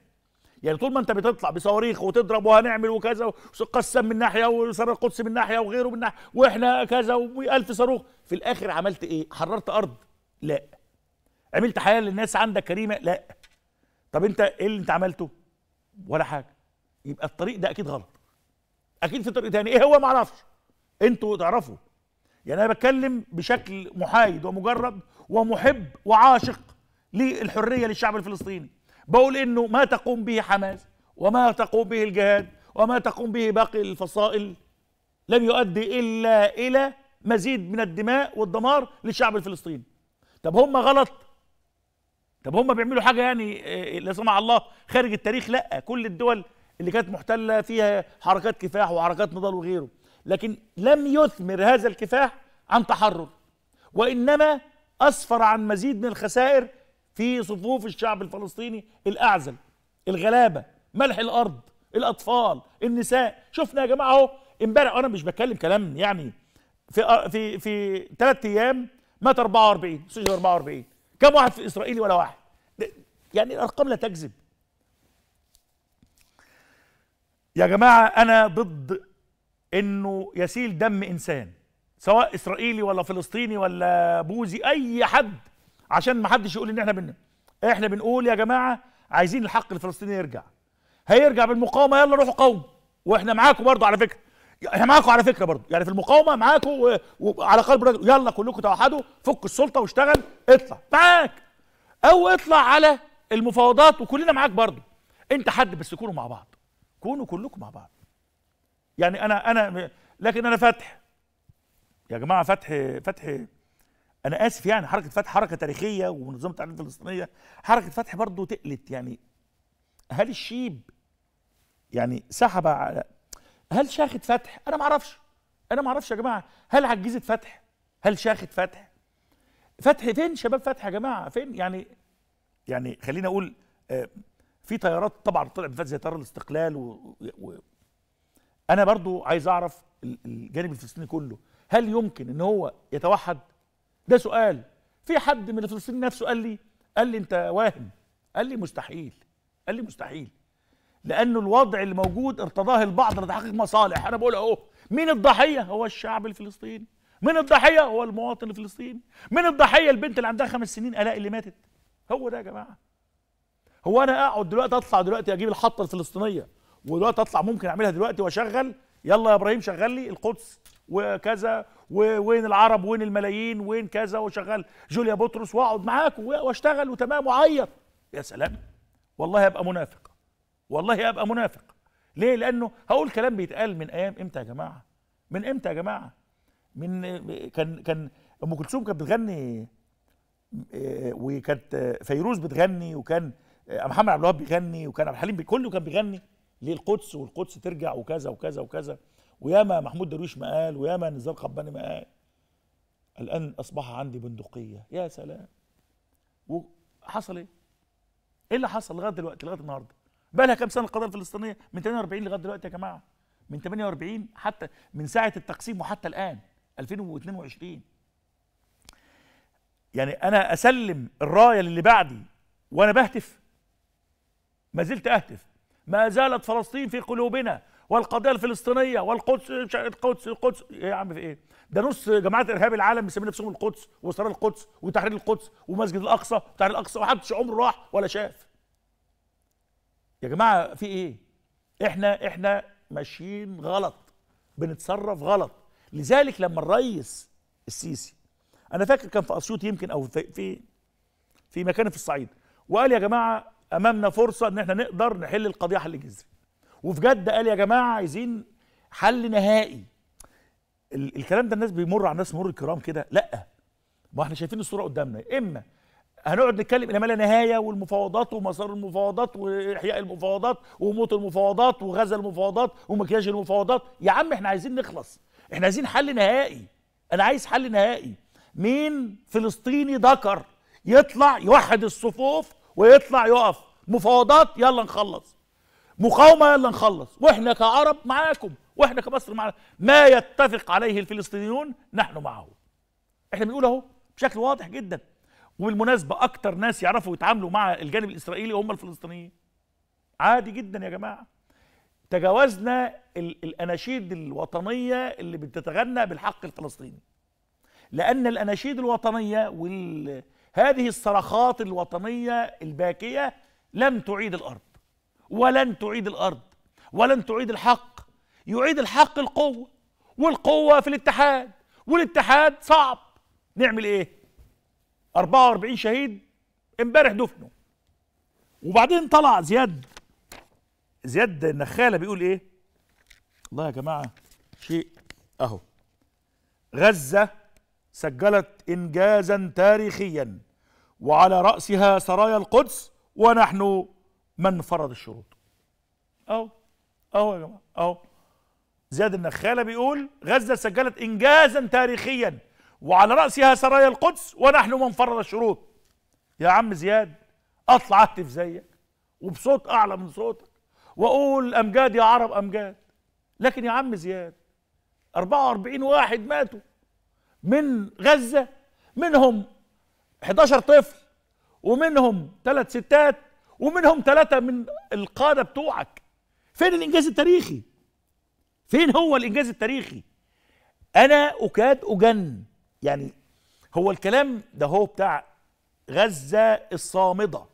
يعني طول ما انت بتطلع بصواريخ وتضرب وهنعمل وكذا وقسم من ناحيه وصاروخ القدس من ناحيه وغيره من ناحيه واحنا كذا و1000 صاروخ في الاخر عملت ايه؟ حررت ارض؟ لا عملت حياه للناس عندك كريمه؟ لا طب انت ايه اللي انت عملته؟ ولا حاجه يبقى الطريق ده اكيد غلط اكيد في طريق تاني ايه هو ما اعرفش انتوا تعرفوا يعني انا بتكلم بشكل محايد ومجرد ومحب وعاشق للحريه للشعب الفلسطيني بقول انه ما تقوم به حماس وما تقوم به الجهاد وما تقوم به باقي الفصائل لن يؤدي الا الى مزيد من الدماء والدمار للشعب الفلسطيني طب هم غلط طب هم بيعملوا حاجه يعني إيه، لا سمح الله خارج التاريخ لا كل الدول اللي كانت محتله فيها حركات كفاح وحركات نضال وغيره لكن لم يثمر هذا الكفاح عن تحرر وإنما أسفر عن مزيد من الخسائر في صفوف الشعب الفلسطيني الأعزل الغلابة ملح الأرض الأطفال النساء شفنا يا جماعة أهو امبارح أنا مش بتكلم كلام يعني في في في ثلاث أيام مات 44 سجن 44 كم واحد في إسرائيلي ولا واحد يعني الأرقام لا تكذب يا جماعة أنا ضد انه يسيل دم انسان سواء اسرائيلي ولا فلسطيني ولا بوذي اي حد عشان ما حدش يقول ان احنا بن احنا بنقول يا جماعه عايزين الحق الفلسطيني يرجع هيرجع بالمقاومه يلا روحوا قوموا واحنا معاكم برضه على فكره احنا معاكم على فكره برضه يعني في المقاومه معاكم وعلى قلب رجل يلا كلكم توحدوا فك السلطه واشتغل اطلع معاك او اطلع على المفاوضات وكلنا معاك برضه انت حد بس كونوا مع بعض كونوا كلكم مع بعض يعني انا انا لكن انا فتح يا جماعه فتح فتح انا اسف يعني حركه فتح حركه تاريخيه ومنظمه التحرير الفلسطينيه حركه فتح برضه تقلت يعني هل الشيب يعني سحب على هل شاخت فتح انا ما اعرفش انا ما اعرفش يا جماعه هل عجزت فتح هل شاخت فتح فتح فين شباب فتح يا جماعه فين يعني يعني خلينا اقول آه، في طيارات طبعا طلعت زي طيار الاستقلال و, و... انا برضو عايز اعرف الجانب الفلسطيني كله هل يمكن ان هو يتوحد ده سؤال في حد من الفلسطيني نفسه قال لي قال لي انت واهم قال لي مستحيل قال لي مستحيل لان الوضع اللي موجود ارتضاه البعض لتحقيق مصالح انا بقول اهو مين الضحيه هو الشعب الفلسطيني من الضحيه هو المواطن الفلسطيني من الضحيه البنت اللي عندها خمس سنين ألاقي اللي ماتت هو ده يا جماعه هو انا اقعد دلوقتي اطلع دلوقتي اجيب الحطه الفلسطينيه ودلوقتي اطلع ممكن اعملها دلوقتي واشغل يلا يا ابراهيم شغل لي القدس وكذا وين العرب وين الملايين وين كذا وشغل جوليا بطرس واقعد معاك واشتغل وتمام وعيط يا سلام والله ابقى منافق والله ابقى منافق ليه لانه هقول كلام بيتقال من ايام امتى يا جماعه من امتى يا جماعه من كان كان ام كلثوم كانت بتغني آه، وكانت فيروز بتغني وكان آه، محمد عبد الوهاب بيغني وكان عبد الحليم كله كان بيغني للقدس والقدس ترجع وكذا وكذا وكذا وياما محمود درويش ما قال وياما نزار قباني ما قال الآن أصبح عندي بندقية يا سلام وحصل إيه؟ إيه اللي حصل لغاية دلوقتي لغاية النهاردة بقى لها كام سنة القضية الفلسطينية من 48 لغاية دلوقتي يا جماعة من 48 حتى من ساعة التقسيم وحتى الآن 2022 يعني أنا أسلم الراية للي بعدي وأنا بهتف ما زلت أهتف ما زالت فلسطين في قلوبنا والقضيه الفلسطينيه والقدس القدس القدس ايه يا عم في ايه؟ ده نص جماعات ارهاب العالم مسمين نفسهم القدس وسرايا القدس وتحرير القدس ومسجد الاقصى وتحرير الاقصى ومحدش عمره راح ولا شاف. يا جماعه في ايه؟ احنا احنا ماشيين غلط بنتصرف غلط لذلك لما الرئيس السيسي انا فاكر كان في اسيوط يمكن او في, في مكان في الصعيد وقال يا جماعه امامنا فرصه ان احنا نقدر نحل القضيه حل جذري وفي جد قال يا جماعه عايزين حل نهائي ال الكلام ده الناس بيمر على الناس مر الكرام كده لا ما احنا شايفين الصوره قدامنا اما هنقعد نتكلم الى ما لا نهايه والمفاوضات ومسار المفاوضات واحياء المفاوضات وموت المفاوضات وغزا المفاوضات ومكياج المفاوضات يا عم احنا عايزين نخلص احنا عايزين حل نهائي انا عايز حل نهائي مين فلسطيني ذكر يطلع يوحد الصفوف ويطلع يقف مفاوضات يلا نخلص مقاومه يلا نخلص واحنا كعرب معاكم واحنا كمصر معاكم ما يتفق عليه الفلسطينيون نحن معه احنا بنقول اهو بشكل واضح جدا وبالمناسبه اكتر ناس يعرفوا يتعاملوا مع الجانب الاسرائيلي هم الفلسطينيين عادي جدا يا جماعه تجاوزنا الاناشيد الوطنيه اللي بتتغنى بالحق الفلسطيني لان الاناشيد الوطنيه وال هذه الصرخات الوطنية الباكية لم تعيد الأرض ولن تعيد الأرض ولن تعيد الحق يعيد الحق القوة والقوة في الاتحاد والاتحاد صعب نعمل ايه 44 شهيد امبارح دفنوا وبعدين طلع زياد زياد النخالة بيقول ايه الله يا جماعة شيء اهو غزة سجلت إنجازا تاريخيا وعلى رأسها سرايا القدس ونحن من فرض الشروط أهو أهو يا جماعة أهو زياد النخالة بيقول غزة سجلت إنجازا تاريخيا وعلى رأسها سرايا القدس ونحن من فرض الشروط يا عم زياد أطلع أهتف زيك وبصوت أعلى من صوتك وأقول أمجاد يا عرب أمجاد لكن يا عم زياد 44 واحد ماتوا من غزة منهم 11 طفل ومنهم ثلاث ستات ومنهم ثلاثة من القادة بتوعك فين الإنجاز التاريخي فين هو الإنجاز التاريخي أنا أكاد أجن يعني هو الكلام ده هو بتاع غزة الصامدة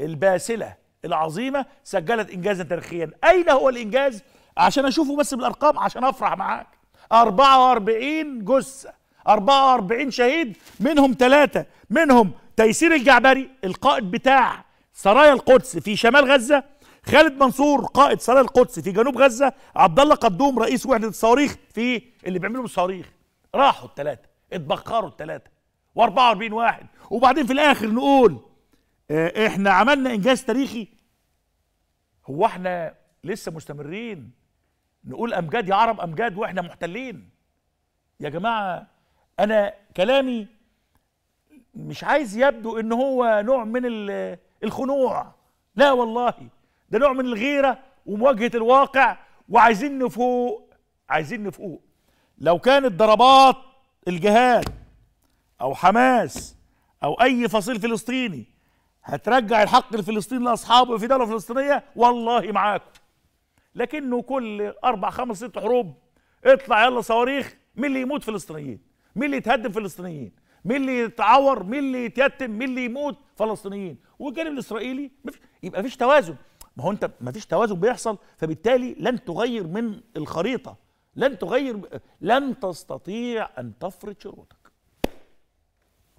الباسلة العظيمة سجلت إنجازا تاريخيا أين هو الإنجاز عشان أشوفه بس بالأرقام عشان أفرح معاك 44 جثة 44 شهيد منهم ثلاثة منهم تيسير الجعبري القائد بتاع سرايا القدس في شمال غزة خالد منصور قائد سرايا القدس في جنوب غزة عبد الله قدوم رئيس وحدة الصواريخ في اللي بيعملوا الصواريخ راحوا الثلاثة اتبخروا الثلاثة و44 واحد وبعدين في الآخر نقول اه احنا عملنا إنجاز تاريخي هو احنا لسه مستمرين نقول أمجاد يا عرب أمجاد واحنا محتلين يا جماعة انا كلامي مش عايز يبدو ان هو نوع من الخنوع لا والله ده نوع من الغيره ومواجهه الواقع وعايزين نفوق عايزين نفوق لو كانت ضربات الجهاد او حماس او اي فصيل فلسطيني هترجع الحق الفلسطيني لاصحابه في دوله فلسطينيه والله معاكم لكنه كل اربع خمس ست حروب اطلع يلا صواريخ مين اللي يموت فلسطينيين مين اللي يتهدم فلسطينيين مين اللي يتعور مين اللي يتيتم مين اللي يموت فلسطينيين والجانب الاسرائيلي مفيش يبقى مفيش توازن ما هو انت مفيش توازن بيحصل فبالتالي لن تغير من الخريطه لن تغير لن تستطيع ان تفرض شروطك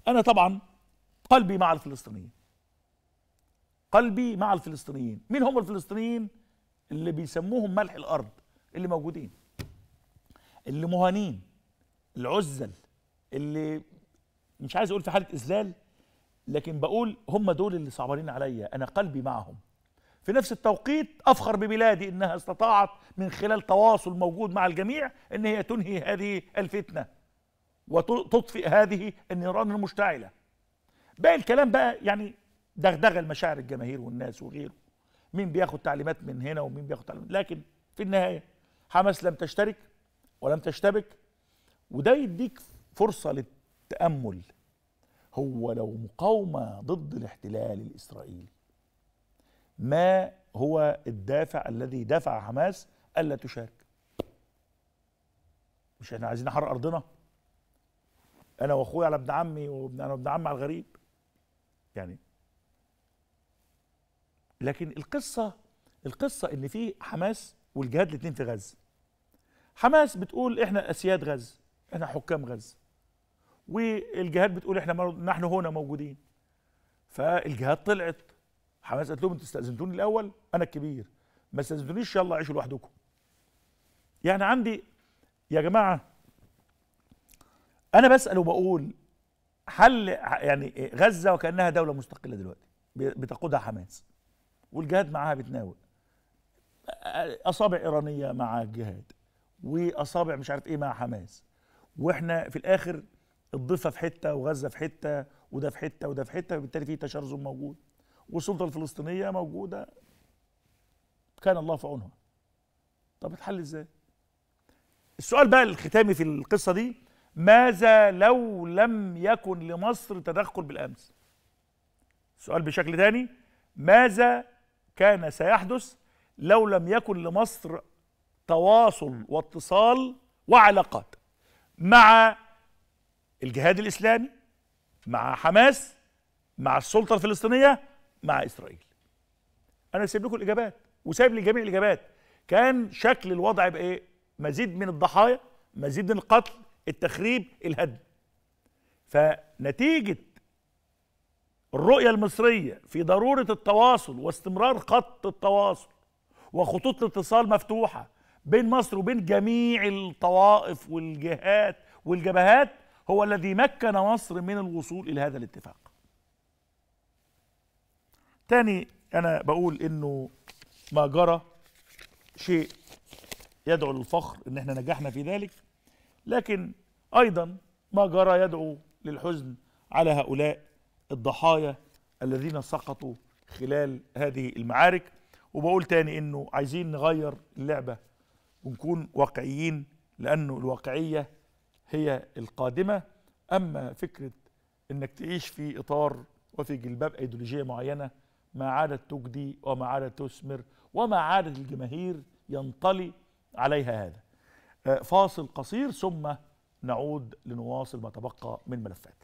انا طبعا قلبي مع الفلسطينيين قلبي مع الفلسطينيين مين هم الفلسطينيين اللي بيسموهم ملح الارض اللي موجودين اللي مهانين العزل اللي مش عايز اقول في حاله اذلال لكن بقول هم دول اللي صعبانين عليا انا قلبي معهم في نفس التوقيت افخر ببلادي انها استطاعت من خلال تواصل موجود مع الجميع ان هي تنهي هذه الفتنه وتطفئ هذه النيران المشتعله باقي الكلام بقى يعني دغدغه المشاعر الجماهير والناس وغيره مين بياخد تعليمات من هنا ومين بياخد تعليمات لكن في النهايه حماس لم تشترك ولم تشتبك وده يديك فرصه للتامل هو لو مقاومه ضد الاحتلال الاسرائيلي ما هو الدافع الذي دفع حماس الا تشارك مش احنا عايزين نحرر ارضنا انا واخويا على ابن عمي وابن انا وابن عمي على الغريب يعني لكن القصه القصه ان في حماس والجهاد الاثنين في غزه حماس بتقول احنا اسياد غزه احنا حكام غزه والجهات بتقول احنا نحن هنا موجودين فالجهات طلعت حماس قالت لهم انتوا استاذنتوني الاول انا الكبير ما استاذنتونيش يلا عيشوا لوحدكم يعني عندي يا جماعه انا بسال وبقول حل يعني غزه وكانها دوله مستقله دلوقتي بتقودها حماس والجهاد معاها بتناوب اصابع ايرانيه مع الجهاد واصابع مش عارف ايه مع حماس واحنا في الاخر الضفه في حته وغزه في حته وده في حته وده في حته وبالتالي في تشرذم موجود والسلطه الفلسطينيه موجوده كان الله في عونها طب اتحل ازاي السؤال بقى الختامي في القصه دي ماذا لو لم يكن لمصر تدخل بالامس السؤال بشكل تاني ماذا كان سيحدث لو لم يكن لمصر تواصل واتصال وعلاقات مع الجهاد الإسلامي مع حماس مع السلطة الفلسطينية مع إسرائيل أنا سايب لكم الإجابات وسايب لجميع الإجابات كان شكل الوضع بايه مزيد من الضحايا مزيد من القتل التخريب الهدم فنتيجة الرؤية المصرية في ضرورة التواصل واستمرار خط التواصل وخطوط الاتصال مفتوحة بين مصر وبين جميع الطوائف والجهات والجبهات هو الذي مكن مصر من الوصول إلى هذا الاتفاق تاني أنا بقول إنه ما جرى شيء يدعو للفخر إن احنا نجحنا في ذلك لكن أيضا ما جرى يدعو للحزن على هؤلاء الضحايا الذين سقطوا خلال هذه المعارك وبقول تاني انه عايزين نغير اللعبه ونكون واقعيين لانه الواقعيه هي القادمة أما فكرة أنك تعيش في إطار وفي جلباب أيديولوجية معينة ما عادت تجدي وما عادت تثمر وما عادت الجماهير ينطلي عليها هذا آه، فاصل قصير ثم نعود لنواصل ما تبقى من ملفات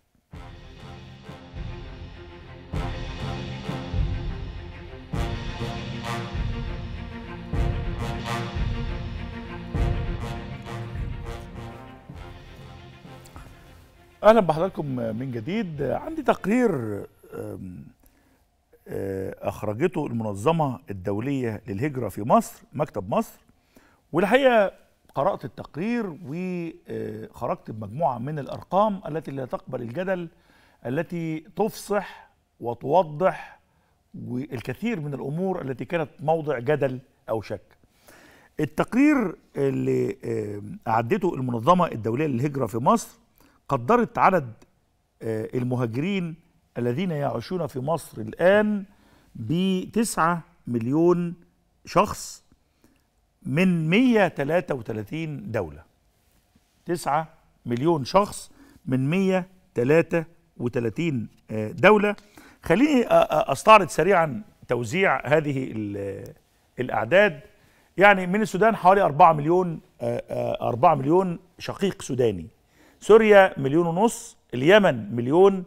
اهلا بحضراتكم من جديد عندي تقرير آه، اخرجته المنظمه الدوليه للهجره في مصر مكتب مصر والحقيقه قرات التقرير وخرجت بمجموعه من الارقام التي لا تقبل الجدل التي تفصح وتوضح الكثير من الامور التي كانت موضع جدل او شك التقرير اللي اعدته المنظمه الدوليه للهجره في مصر قدرت عدد آه، المهاجرين الذين يعيشون في مصر الآن بتسعة مليون شخص من 133 دولة 9 مليون شخص من 133 آه، دولة خليني آه، أستعرض سريعا توزيع هذه الأعداد يعني من السودان حوالي 4 مليون 4 مليون شقيق سوداني سوريا مليون ونص اليمن مليون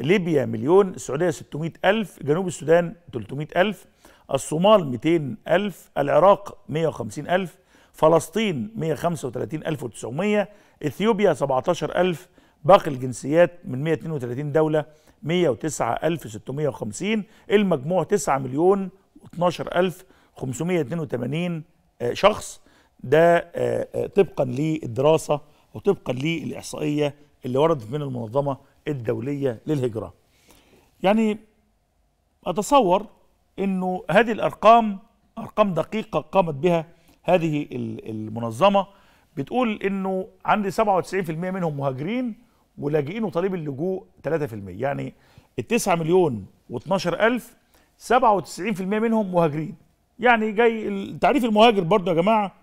ليبيا مليون السعودية 600 ألف جنوب السودان 300 ألف الصومال 200 ألف العراق 150 ألف فلسطين 135 ألف وتسعمية إثيوبيا 17 ألف باقي الجنسيات من 132 دولة 109650 المجموع 9 مليون 12 ألف 582 آه، شخص ده آه، آه، طبقا للدراسة وطبقا للإحصائية اللي وردت من المنظمة الدولية للهجرة يعني أتصور أنه هذه الأرقام أرقام دقيقة قامت بها هذه المنظمة بتقول أنه عندي 97% منهم مهاجرين ولاجئين وطالب اللجوء 3% يعني ال 9 مليون و12 ألف 97% منهم مهاجرين يعني جاي تعريف المهاجر برضه يا جماعة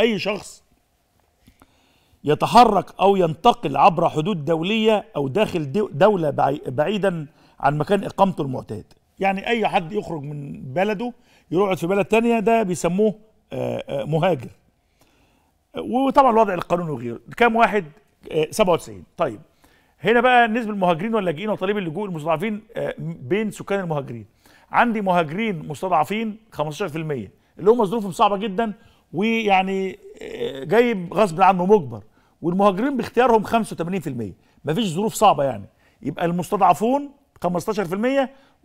أي شخص يتحرك أو ينتقل عبر حدود دولية أو داخل دولة بعيدا عن مكان إقامته المعتاد يعني أي حد يخرج من بلده يقعد في بلد تانية ده بيسموه آه، آه، مهاجر وطبعا الوضع القانوني وغيره كام واحد 97 آه، طيب هنا بقى نسبة المهاجرين واللاجئين وطالب اللجوء المستضعفين بين سكان المهاجرين عندي مهاجرين مستضعفين 15% اللي هم ظروفهم صعبه جدا ويعني جايب غصب عنه مجبر والمهاجرين باختيارهم 85% مفيش ظروف صعبه يعني يبقى المستضعفون 15%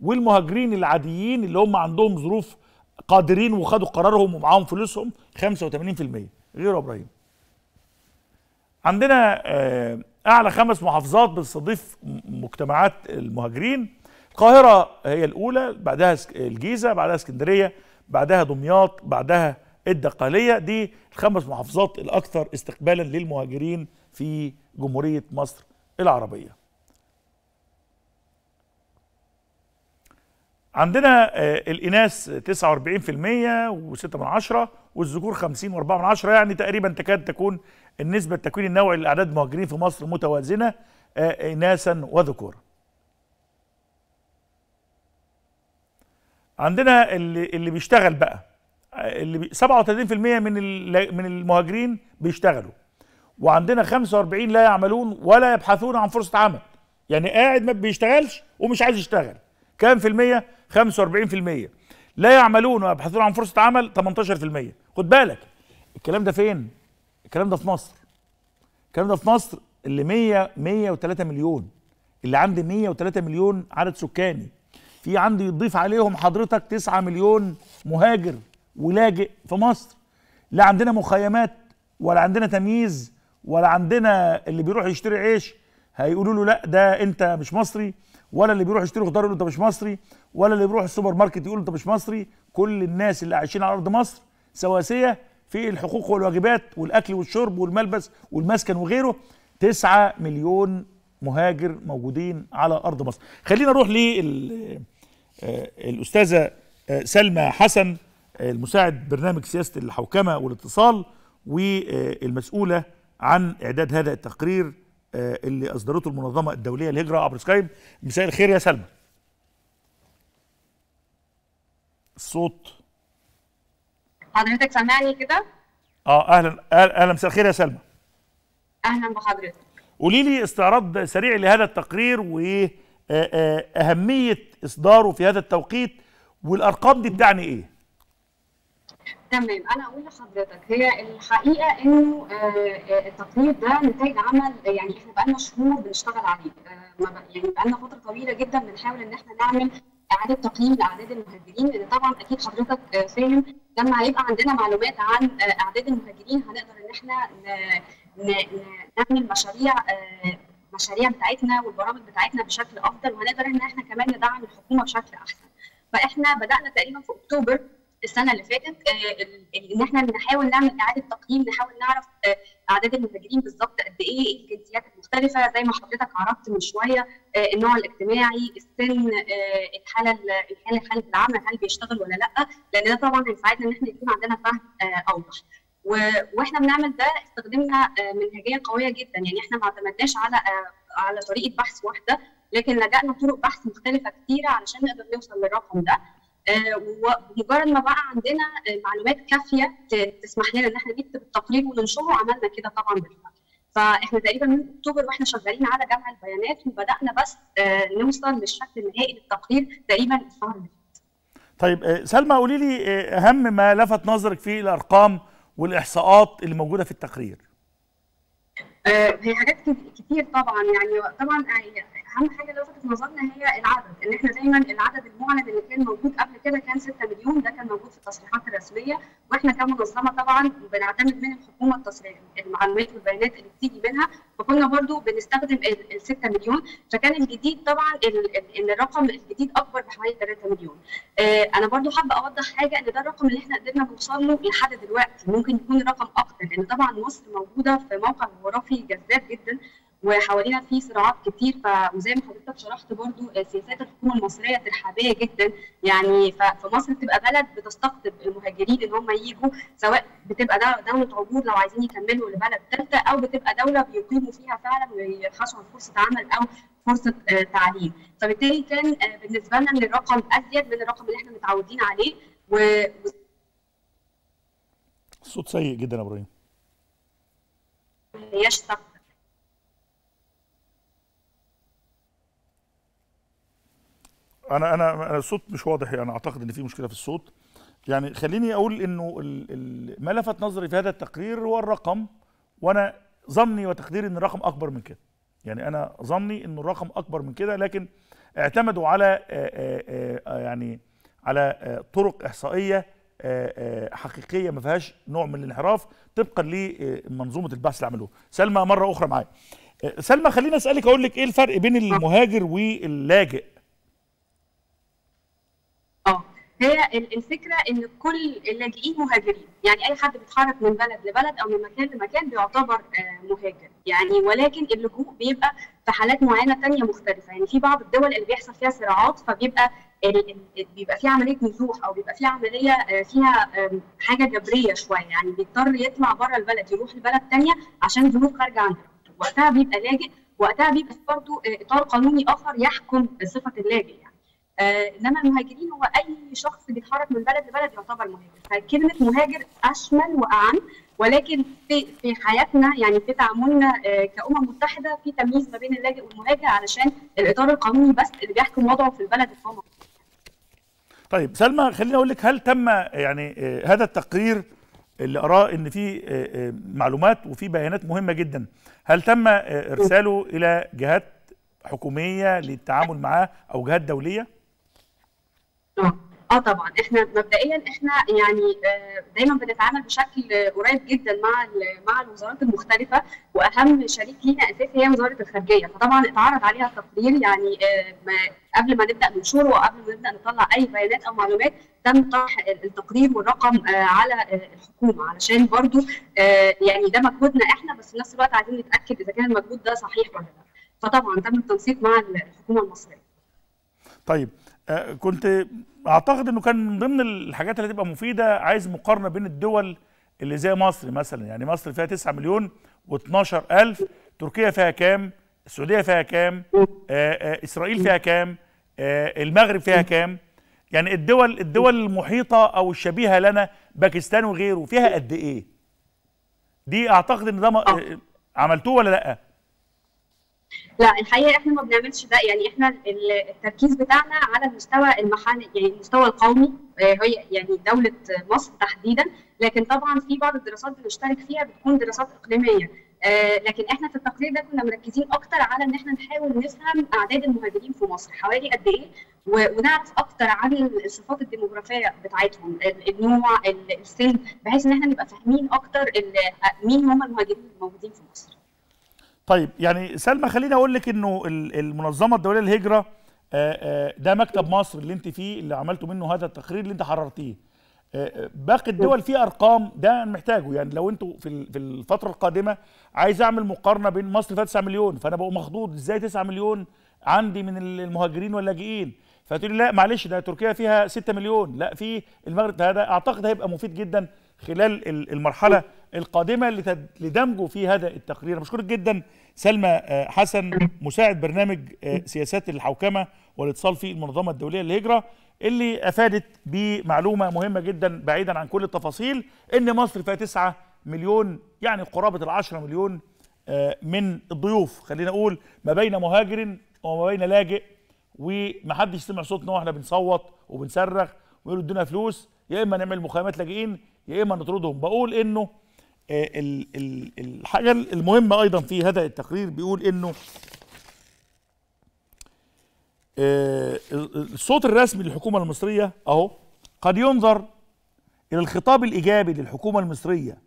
والمهاجرين العاديين اللي هم عندهم ظروف قادرين وخدوا قرارهم ومعاهم فلوسهم 85% غير ابراهيم عندنا آه، اعلى خمس محافظات بتستضيف مجتمعات المهاجرين القاهره هي الاولى بعدها الجيزه بعدها اسكندريه بعدها دمياط بعدها الدقالية دي الخمس محافظات الأكثر استقبالا للمهاجرين في جمهورية مصر العربية عندنا آه، الإناث 49% و6 من عشرة والذكور 50 و4 من عشرة يعني تقريبا تكاد تكون النسبة التكوين النوعي لأعداد المهاجرين في مصر متوازنة آه، إناثا وذكورا عندنا اللي, اللي بيشتغل بقى اللي 37% من من المهاجرين بيشتغلوا وعندنا 45 لا يعملون ولا يبحثون عن فرصه عمل يعني قاعد ما بيشتغلش ومش عايز يشتغل كام في المية 45% لا يعملون ويبحثون عن فرصة عمل 18% خد بالك الكلام ده فين الكلام ده في مصر الكلام ده في مصر اللي 100 103 مليون اللي عندي 103 مليون عدد سكاني في عندي يضيف عليهم حضرتك 9 مليون مهاجر ولاجئ في مصر لا عندنا مخيمات ولا عندنا تمييز ولا عندنا اللي بيروح يشتري عيش هيقولوا له لا ده انت مش مصري ولا اللي بيروح يشتري خضار يقول انت مش مصري ولا اللي بيروح السوبر ماركت يقول انت مش مصري كل الناس اللي عايشين على ارض مصر سواسيه في الحقوق والواجبات والاكل والشرب والملبس والمسكن وغيره 9 مليون مهاجر موجودين على ارض مصر خلينا نروح للاستاذه آه، آه، سلمى حسن المساعد برنامج سياسه الحوكمه والاتصال والمسؤوله عن اعداد هذا التقرير آه، اللي اصدرته المنظمه الدوليه للهجره عبر سكايب مساء الخير يا سلمى الصوت حضرتك سامعني كده اه اهلا اهلا مساء الخير يا سلمى اهلا بحضرتك قولي لي استعراض سريع لهذا التقرير واهميه آه، آه، اصداره في هذا التوقيت والارقام دي بتعني ايه تمام انا اقول لحضرتك هي الحقيقه انه آه، آه، التقرير ده نتاج عمل يعني احنا بقالنا شهور بنشتغل عليه آه، يعني بقالنا فتره طويله جدا بنحاول ان احنا نعمل اعاده تقييم لاعداد المهاجرين لان طبعا اكيد حضرتك فاهم لما هيبقى عندنا معلومات عن اعداد المهاجرين هنقدر ان احنا نعمل مشاريع المشاريع بتاعتنا والبرامج بتاعتنا بشكل افضل وهنقدر ان احنا كمان ندعم الحكومه بشكل احسن فاحنا بدانا تقريبا في اكتوبر السنه اللي فاتت آه، ان احنا بنحاول نعمل اعاده تقييم نحاول نعرف آه، اعداد المهاجرين بالظبط قد ايه الجنسيات المختلفه زي ما حضرتك عرفت من شويه آه، النوع الاجتماعي السن الحاله الحاله حاله العمل هل بيشتغل ولا لا لان ده طبعا هيساعدنا ان احنا يكون عندنا فهم اوضح واحنا بنعمل ده استخدمنا منهجيه قويه جدا يعني احنا ما اعتمدناش على على طريقه بحث واحده لكن لجأنا طرق بحث مختلفه كثيره علشان نقدر نوصل للرقم ده ومجرد ما بقى عندنا معلومات كافيه تسمح لنا ان احنا نكتب التقرير وننشره عملنا كده طبعا بالفعل. فاحنا تقريبا من اكتوبر واحنا شغالين على جمع البيانات وبدانا بس آه، نوصل للشكل النهائي للتقرير تقريبا الشهر اللي فات. طيب آه، سلمى قولي لي آه، اهم ما لفت نظرك في الارقام والاحصاءات اللي موجوده في التقرير. هي حاجات كتير طبعا يعني طبعا اهم حاجه لفتت نظرنا هي العدد ان احنا دايما العدد المعلن اللي كان موجود قبل كده كان 6 مليون ده كان موجود في التصريحات الرسميه واحنا كمنظمه طبعا بنعتمد من الحكومه التصريح المعلومات والبيانات اللي بتيجي منها فكنا برضو بنستخدم ال 6 مليون فكان الجديد طبعا ان الرقم الجديد اكبر بحوالي 3 مليون آه، انا برضو حابه اوضح حاجه ان ده الرقم اللي احنا قدرنا نوصل له لحد دلوقتي ممكن يكون رقم اكتر لان طبعا مصر موجوده في موقع جغرافي جذاب جدا وحوالينا في صراعات كتير ف... وزي ما حضرتك شرحت برضو آه، سياسات الحكومه المصريه ترحابيه جدا يعني ف... فمصر بتبقى بلد بتستقطب المهاجرين ان هم يجوا سواء بتبقى دوله عبور لو عايزين يكملوا لبلد ثالثه او بتبقى دوله بيقيموا فيها فعلا ويرخصوا عن فرصه عمل او فرصه آه، تعليم فبالتالي كان آه، بالنسبه لنا الرقم ازيد من الرقم اللي احنا متعودين عليه و... الصوت سيء جدا يا ابراهيم يشتق انا انا الصوت مش واضح انا يعني اعتقد ان في مشكله في الصوت يعني خليني اقول انه ما لفت نظري في هذا التقرير هو الرقم وانا ظني وتقديري ان الرقم اكبر من كده يعني انا ظني ان الرقم اكبر من كده لكن اعتمدوا على يعني على طرق احصائيه حقيقيه ما فيهاش نوع من الانحراف طبقا لمنظومه البحث اللي عملوه سلمى مره اخرى معايا سلمى خليني اسالك اقول لك ايه الفرق بين المهاجر واللاجئ هي الفكره ان كل اللاجئين مهاجرين يعني اي حد بيتحرك من بلد لبلد او من مكان لمكان بيعتبر آه، مهاجر يعني ولكن اللجوء بيبقى في حالات معينه تانية مختلفه يعني في بعض الدول اللي بيحصل فيها صراعات فبيبقى بيبقى في عمليه نزوح او بيبقى في عمليه آه، فيها حاجه جبريه شويه يعني بيضطر يطلع بره البلد يروح لبلد تانية عشان ظروف خارجه عنه وقتها بيبقى لاجئ وقتها بيبقى برضه آه، اطار قانوني اخر يحكم صفه اللاجئ يعني. آه، انما المهاجرين هو اي شخص بيتحرك من بلد لبلد يعتبر مهاجر فكلمه مهاجر اشمل واعم ولكن في في حياتنا يعني في تعاملنا آه، كامم متحده في تمييز ما بين اللاجئ والمهاجر علشان الاطار القانوني بس اللي بيحكم وضعه في البلد اللي هو طيب سلمى خليني اقول لك هل تم يعني آه، هذا التقرير اللي اراه ان فيه معلومات وفي بيانات مهمه جدا هل تم ارساله الى جهات حكوميه للتعامل معاه او جهات دوليه؟ اه, اه طبعا احنا مبدئيا احنا يعني آه، دايما بنتعامل بشكل قريب جدا مع مع الوزارات المختلفه واهم شريك لينا اساسي هي وزاره الخارجيه فطبعا اتعرض عليها تقرير يعني آه، قبل ما نبدا ننشره وقبل ما نبدا نطلع اي بيانات او معلومات تم طرح التقرير والرقم على الحكومه علشان برضو يعني ده مجهودنا احنا بس في نفس الوقت عايزين نتاكد اذا كان المجهود ده صحيح ولا لا فطبعا تم التنسيق مع الحكومه المصريه. طيب آه، كنت اعتقد انه كان من ضمن الحاجات اللي تبقى مفيده عايز مقارنه بين الدول اللي زي مصر مثلا يعني مصر فيها 9 مليون و12 الف تركيا فيها كام السعوديه فيها كام آه، آه، اسرائيل فيها كام المغرب فيها كام يعني الدول الدول المحيطه او الشبيهه لنا باكستان وغيره فيها قد ايه دي اعتقد ان ده عملتوه ولا لا لا الحقيقه احنا ما بنعملش ده يعني احنا التركيز بتاعنا على المستوى المحلي يعني المستوى القومي آه، هي يعني دوله مصر تحديدا لكن طبعا في بعض الدراسات بنشترك فيها بتكون دراسات اقليميه آه، لكن احنا في التقرير ده كنا مركزين اكتر على ان احنا نحاول نفهم اعداد المهاجرين في مصر حوالي قد ايه ونعرف اكتر عن الصفات الديموغرافيه بتاعتهم النوع السن بحيث ان احنا نبقى فاهمين اكتر مين هم المهاجرين الموجودين في مصر طيب يعني سلمى خليني اقول لك انه المنظمه الدوليه للهجره ده مكتب مصر اللي انت فيه اللي عملتوا منه هذا التقرير اللي انت حررتيه باقي الدول فيه ارقام ده محتاجه يعني لو انتوا في في الفتره القادمه عايز اعمل مقارنه بين مصر فيها 9 مليون فانا بقى مخضوض ازاي 9 مليون عندي من المهاجرين واللاجئين فتقولي لا معلش ده تركيا فيها 6 مليون لا في المغرب هذا اعتقد هيبقى مفيد جدا خلال المرحله القادمه لدمجه في هذا التقرير مشكور جدا سلمى آه، حسن مساعد برنامج آه، سياسات الحوكمه والاتصال في المنظمه الدوليه للهجره اللي افادت بمعلومه مهمه جدا بعيدا عن كل التفاصيل ان مصر فيها 9 مليون يعني قرابه ال 10 مليون آه، من الضيوف خلينا اقول ما بين مهاجر وما بين لاجئ ومحدش سمع صوتنا واحنا بنصوت وبنصرخ ويقولوا ادونا فلوس يا اما نعمل مخيمات لاجئين يا اما نطردهم بقول انه آه، الحاجة المهمة أيضا في هذا التقرير بيقول إنه آه، الصوت الرسمي للحكومة المصرية أهو قد ينظر إلى الخطاب الإيجابي للحكومة المصرية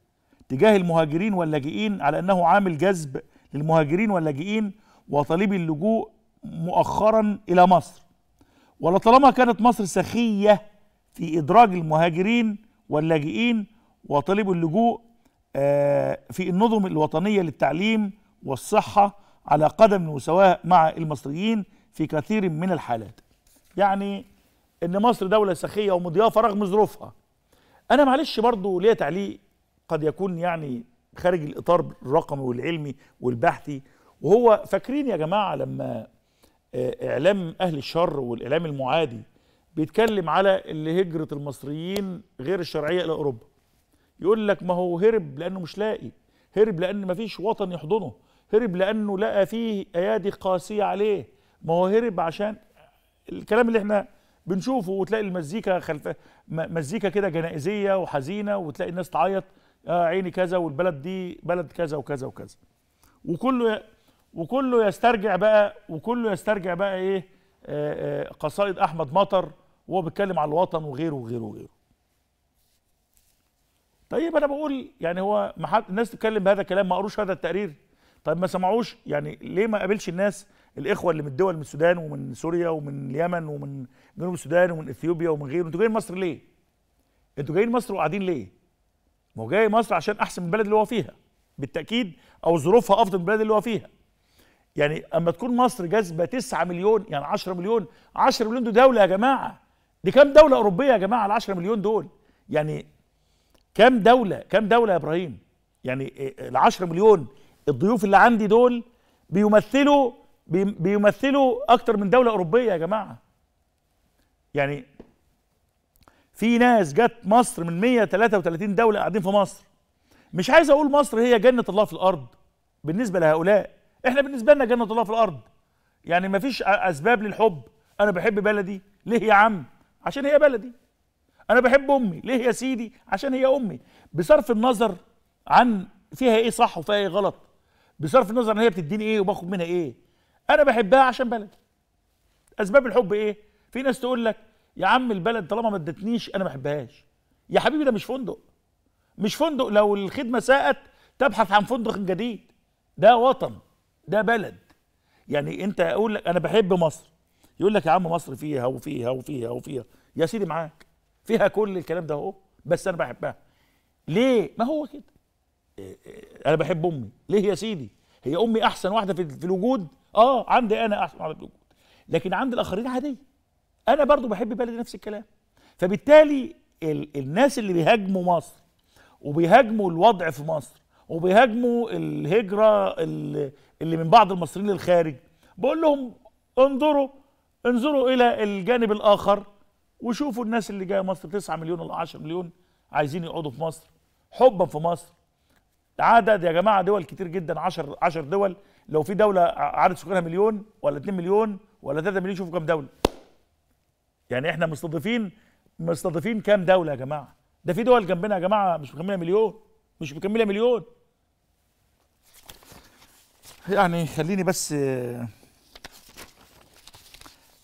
تجاه المهاجرين واللاجئين على أنه عامل جذب للمهاجرين واللاجئين وطالبي اللجوء مؤخرا إلى مصر ولطالما كانت مصر سخية في إدراج المهاجرين واللاجئين وطالب اللجوء آه، في النظم الوطنية للتعليم والصحة على قدم وسواء مع المصريين في كثير من الحالات يعني ان مصر دولة سخية ومضيافة رغم ظروفها انا معلش برضو ليا تعليق قد يكون يعني خارج الاطار الرقمي والعلمي والبحثي وهو فاكرين يا جماعة لما آه، اعلام اهل الشر والاعلام المعادي بيتكلم على اللي هجرة المصريين غير الشرعية الى اوروبا يقول لك ما هو هرب لانه مش لاقي هرب لان ما فيش وطن يحضنه هرب لانه لقى فيه ايادي قاسيه عليه ما هو هرب عشان الكلام اللي احنا بنشوفه وتلاقي المزيكا خلف مزيكا كده جنائزيه وحزينه وتلاقي الناس تعيط آه عيني كذا والبلد دي بلد كذا وكذا وكذا وكله ي... وكله يسترجع بقى وكله يسترجع بقى ايه آه آه قصائد احمد مطر وهو بيتكلم على الوطن وغيره وغيره وغيره طيب انا بقول يعني هو محط الناس تتكلم بهذا الكلام ما قروش هذا التقرير طيب ما سمعوش يعني ليه ما قابلش الناس الاخوه اللي من الدول من السودان ومن سوريا ومن اليمن ومن جنوب السودان ومن اثيوبيا ومن غيره انتوا جايين مصر ليه؟ انتوا جايين مصر وقاعدين ليه؟ ما هو جاي مصر عشان احسن من البلد اللي هو فيها بالتاكيد او ظروفها افضل من البلد اللي هو فيها يعني اما تكون مصر جاذبه 9 مليون يعني 10 مليون 10 مليون دول دوله يا جماعه دي كام دوله اوروبيه يا جماعه ال 10 مليون دول يعني كام دولة كام دولة يا إبراهيم يعني إيه، العشر مليون الضيوف اللي عندي دول بيمثلوا بيمثلوا أكتر من دولة أوروبية يا جماعة يعني في ناس جت مصر من 133 دولة قاعدين في مصر مش عايز أقول مصر هي جنة الله في الأرض بالنسبة لهؤلاء احنا بالنسبة لنا جنة الله في الأرض يعني مفيش أسباب للحب أنا بحب بلدي ليه يا عم عشان هي بلدي انا بحب امي ليه يا سيدي عشان هي امي بصرف النظر عن فيها ايه صح وفيها ايه غلط بصرف النظر عن هي بتديني ايه وباخد منها ايه انا بحبها عشان بلدي اسباب الحب ايه في ناس تقول لك يا عم البلد طالما ما ادتنيش انا ما بحبهاش يا حبيبي ده مش فندق مش فندق لو الخدمه ساءت تبحث عن فندق جديد ده وطن ده بلد يعني انت اقول لك انا بحب مصر يقول لك يا عم مصر فيها وفيها وفيها وفيها يا سيدي معاك فيها كل الكلام ده اهو بس انا بحبها ليه ما هو كده إيه، إيه، انا بحب امي ليه يا سيدي هي امي احسن واحده في, الوجود اه عندي انا احسن واحده في الوجود لكن عند الاخرين عاديه انا برضو بحب بلدي نفس الكلام فبالتالي ال الناس اللي بيهاجموا مصر وبيهاجموا الوضع في مصر وبيهاجموا الهجره اللي من بعض المصريين للخارج بقول لهم انظروا انظروا الى الجانب الاخر وشوفوا الناس اللي جايه مصر 9 مليون ولا 10 مليون عايزين يقعدوا في مصر حبا في مصر عدد يا جماعه دول كتير جدا 10 10 دول لو في دوله عدد سكانها مليون ولا 2 مليون ولا 3 مليون شوفوا كام دوله يعني احنا مستضيفين مستضيفين كام دوله يا جماعه ده في دول جنبنا يا جماعه مش مكمله مليون مش مكمله مليون يعني خليني بس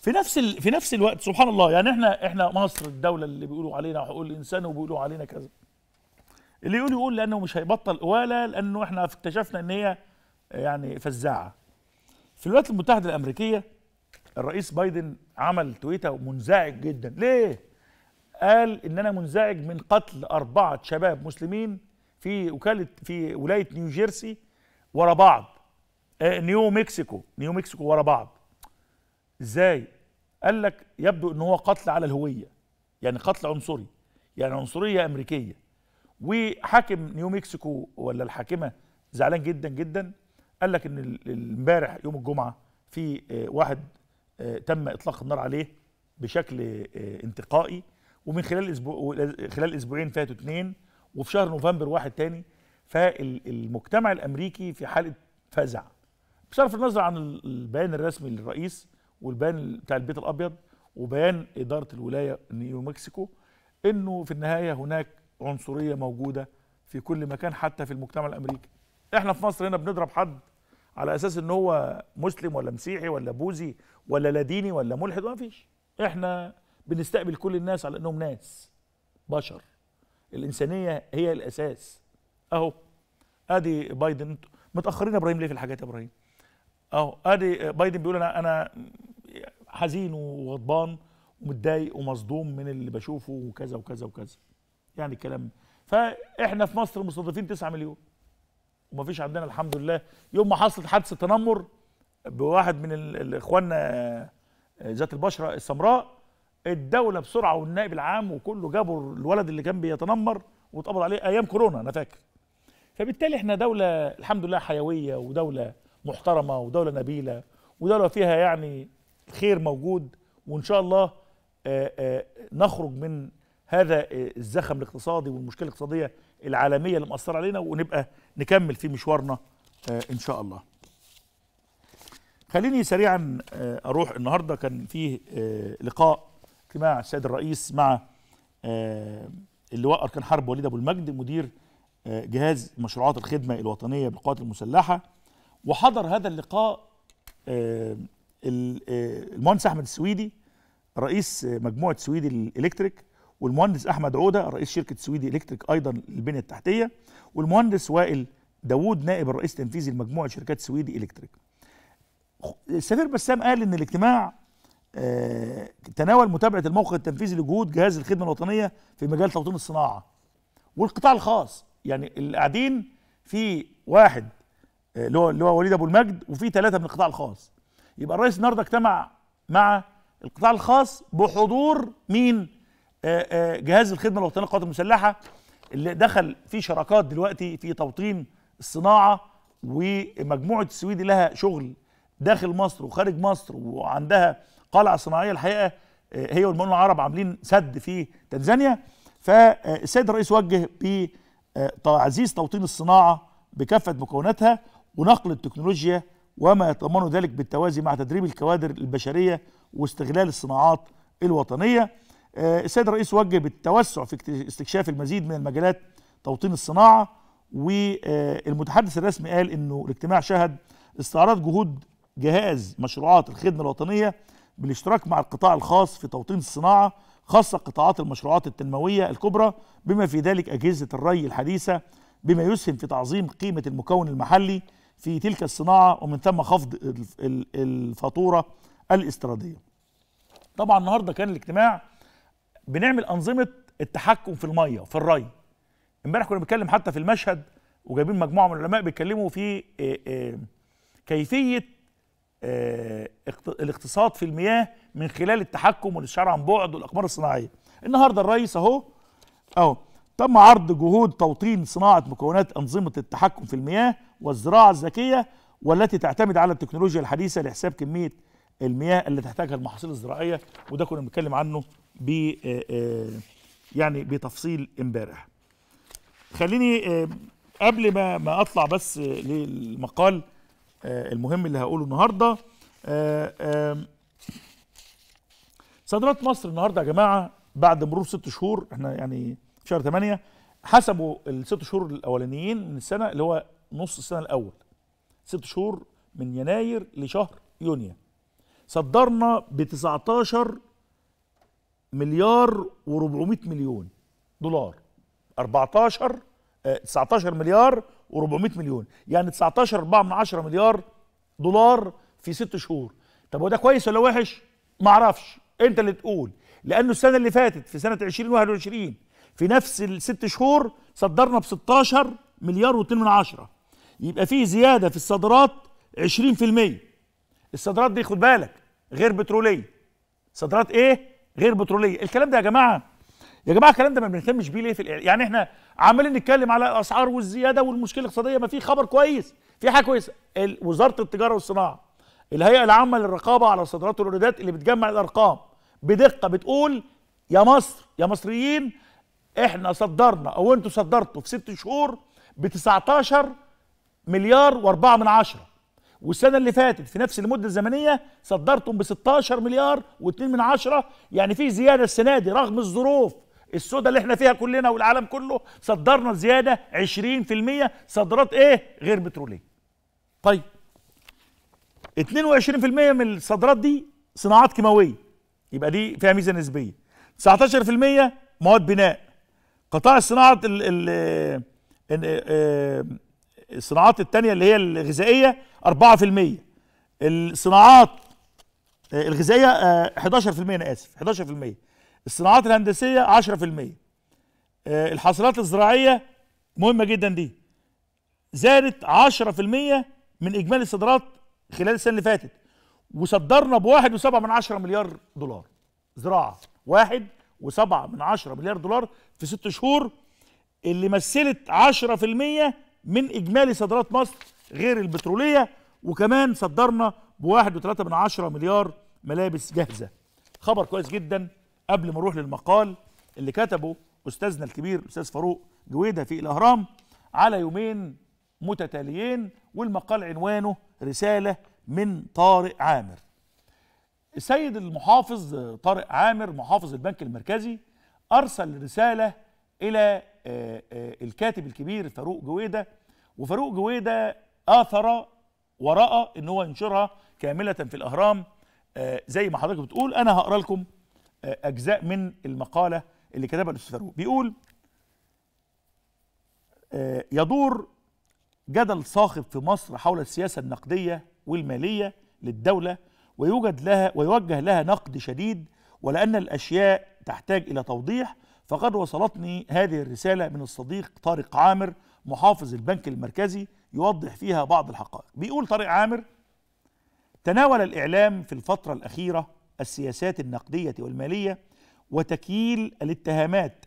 في نفس ال... في نفس الوقت سبحان الله يعني احنا احنا مصر الدوله اللي بيقولوا علينا حقوق الانسان وبيقولوا علينا كذا اللي يقول يقول لانه مش هيبطل ولا لانه احنا اكتشفنا ان هي يعني فزاعه في الولايات المتحده الامريكيه الرئيس بايدن عمل تويته منزعج جدا ليه قال ان انا منزعج من قتل اربعه شباب مسلمين في وكاله في ولايه نيوجيرسي ورا بعض آه، نيو مكسيكو نيو مكسيكو ورا بعض ازاي قال لك يبدو ان هو قتل على الهويه يعني قتل عنصري يعني عنصريه امريكيه وحاكم نيو مكسيكو ولا الحاكمه زعلان جدا جدا قال لك ان امبارح يوم الجمعه في آه، واحد آه، تم اطلاق النار عليه بشكل آه، انتقائي ومن خلال اسبوع خلال اسبوعين فاتوا اثنين وفي شهر نوفمبر واحد تاني فالمجتمع الامريكي في حاله فزع بصرف النظر عن البيان الرسمي للرئيس والبيان بتاع البيت الابيض وبيان اداره الولايه نيو مكسيكو انه في النهايه هناك عنصريه موجوده في كل مكان حتى في المجتمع الامريكي احنا في مصر هنا بنضرب حد على اساس ان هو مسلم ولا مسيحي ولا بوذي ولا لاديني ولا ملحد ما فيش احنا بنستقبل كل الناس على انهم ناس بشر الانسانيه هي الاساس اهو ادي بايدن متاخرين يا ابراهيم ليه في الحاجات يا ابراهيم اهو ادي بايدن بيقول انا انا حزين وغضبان ومتضايق ومصدوم من اللي بشوفه وكذا وكذا وكذا يعني الكلام فاحنا في مصر مستضيفين 9 مليون وما فيش عندنا الحمد لله يوم ما حصلت حادثه تنمر بواحد من اخواننا آه، ذات البشره السمراء الدوله بسرعه والنائب العام وكله جابوا الولد اللي كان بيتنمر واتقبض عليه ايام كورونا انا فاكر فبالتالي احنا دوله الحمد لله حيويه ودوله محترمه ودوله نبيله ودوله فيها يعني خير موجود وان شاء الله آه، آه، نخرج من هذا آه، الزخم الاقتصادي والمشكله الاقتصاديه العالميه اللي مأثره علينا ونبقى نكمل في مشوارنا ان شاء الله. خليني سريعا اروح النهارده كان فيه لقاء اجتماع السيد الرئيس مع اللواء اركان حرب وليد ابو المجد مدير جهاز مشروعات الخدمه الوطنيه بالقوات المسلحه وحضر هذا اللقاء آه، آه، المهندس احمد السويدي رئيس مجموعه سويدي الالكتريك والمهندس احمد عوده رئيس شركه سويدي الكتريك ايضا للبنيه التحتيه والمهندس وائل داوود نائب الرئيس التنفيذي لمجموعه شركات سويدي الكتريك السفير بسام قال ان الاجتماع آه، تناول متابعه الموقع التنفيذي لجهود جهاز الخدمه الوطنيه في مجال توطين الصناعه والقطاع الخاص يعني اللي قاعدين في واحد اللي هو اللي هو وليد ابو المجد وفي ثلاثه من القطاع الخاص يبقى الرئيس النهارده اجتمع مع القطاع الخاص بحضور مين آه، آه، جهاز الخدمه الوطنيه للقوات المسلحه اللي دخل في شراكات دلوقتي في توطين الصناعه ومجموعه السويدي لها شغل داخل مصر وخارج مصر وعندها قلعه صناعيه الحقيقه آه، هي والمؤمنين العرب عاملين سد في تنزانيا فالسيد الرئيس وجه بتعزيز توطين الصناعه بكافه مكوناتها ونقل التكنولوجيا وما يتضمنه ذلك بالتوازي مع تدريب الكوادر البشرية واستغلال الصناعات الوطنية آه، السيد الرئيس وجه بالتوسع في استكشاف المزيد من المجالات توطين الصناعة والمتحدث الرسمي قال انه الاجتماع شهد استعراض جهود جهاز مشروعات الخدمة الوطنية بالاشتراك مع القطاع الخاص في توطين الصناعة خاصة قطاعات المشروعات التنموية الكبرى بما في ذلك أجهزة الري الحديثة بما يسهم في تعظيم قيمة المكون المحلي في تلك الصناعة ومن ثم خفض الفاتورة الاستيرادية طبعا النهاردة كان الاجتماع بنعمل أنظمة التحكم في المية في الري امبارح كنا بنتكلم حتى في المشهد وجايبين مجموعة من العلماء بيتكلموا في كيفية الاقتصاد في المياه من خلال التحكم والاستشعار عن بعد والأقمار الصناعية النهاردة الرئيس أهو أهو تم عرض جهود توطين صناعة مكونات أنظمة التحكم في المياه والزراعة الذكية والتي تعتمد على التكنولوجيا الحديثة لحساب كمية المياه اللي تحتاجها المحاصيل الزراعية وده كنا بنتكلم عنه ب آه، آه، يعني بتفصيل امبارح خليني آه، قبل ما ما اطلع بس للمقال المهم اللي هقوله النهارده صادرات مصر النهارده يا جماعه بعد مرور ست شهور احنا يعني شهر 8 حسبوا الست شهور الاولانيين من السنه اللي هو نص السنه الاول ست شهور من يناير لشهر يونيو صدرنا ب 19 مليار و400 مليون دولار 14 19 آه، مليار و400 مليون يعني 19 4 من 10 مليار دولار في ست شهور طب هو ده كويس ولا وحش ما اعرفش انت اللي تقول لانه السنه اللي فاتت في سنه 2021 في نفس الست شهور صدرنا ب 16 مليار و2 من عشرة يبقى في زيادة في الصادرات 20% الصادرات دي خد بالك غير بترولية صادرات ايه غير بترولية الكلام ده يا جماعة يا جماعة الكلام ده ما بنهتمش بيه ليه في الإعلام يعني احنا عمالين نتكلم على الأسعار والزيادة والمشكلة الاقتصادية ما في خبر كويس في حاجة كويسة وزارة التجارة والصناعة الهيئة العامة للرقابة على الصادرات والإيرادات اللي بتجمع الأرقام بدقة بتقول يا مصر يا مصريين احنا صدرنا او انتوا صدرتوا في ست شهور ب 19 مليار و4 من عشرة والسنة اللي فاتت في نفس المدة الزمنية صدرتم ب 16 مليار و2 من عشرة يعني في زيادة السنة دي رغم الظروف السوداء اللي احنا فيها كلنا والعالم كله صدرنا زيادة 20% صادرات ايه غير بترولية طيب 22% من الصادرات دي صناعات كيماوية يبقى دي فيها ميزة نسبية 19% مواد بناء قطاع الصناعة ال ال الصناعات التانية اللي هي الغذائية 4% الصناعات الغذائية 11% آه، أنا آسف 11% الصناعات الهندسية 10% آه، الحاصلات الزراعية مهمة جدا دي زادت 10% من إجمالي الصادرات خلال السنة اللي فاتت وصدرنا ب 1.7 مليار دولار زراعة 1.7 مليار دولار في ست شهور اللي مثلت 10% من اجمالي صادرات مصر غير البتروليه وكمان صدرنا ب 1.3 مليار ملابس جاهزه. خبر كويس جدا قبل ما اروح للمقال اللي كتبه استاذنا الكبير أستاذ فاروق جويده في الاهرام على يومين متتاليين والمقال عنوانه رساله من طارق عامر. السيد المحافظ طارق عامر محافظ البنك المركزي أرسل رسالة إلى آه، آه، الكاتب الكبير فاروق جويدة وفاروق جويدة آثر ورأى إن هو ينشرها كاملة في الأهرام آه، زي ما حضرتك بتقول أنا هقرأ لكم أجزاء من المقالة اللي كتبها الأستاذ فاروق بيقول يدور جدل صاخب في مصر حول السياسة النقدية والمالية للدولة ويوجد لها ويوجه لها نقد شديد ولأن الأشياء تحتاج إلى توضيح فقد وصلتني هذه الرسالة من الصديق طارق عامر محافظ البنك المركزي يوضح فيها بعض الحقائق بيقول طارق عامر تناول الإعلام في الفترة الأخيرة السياسات النقدية والمالية وتكييل الاتهامات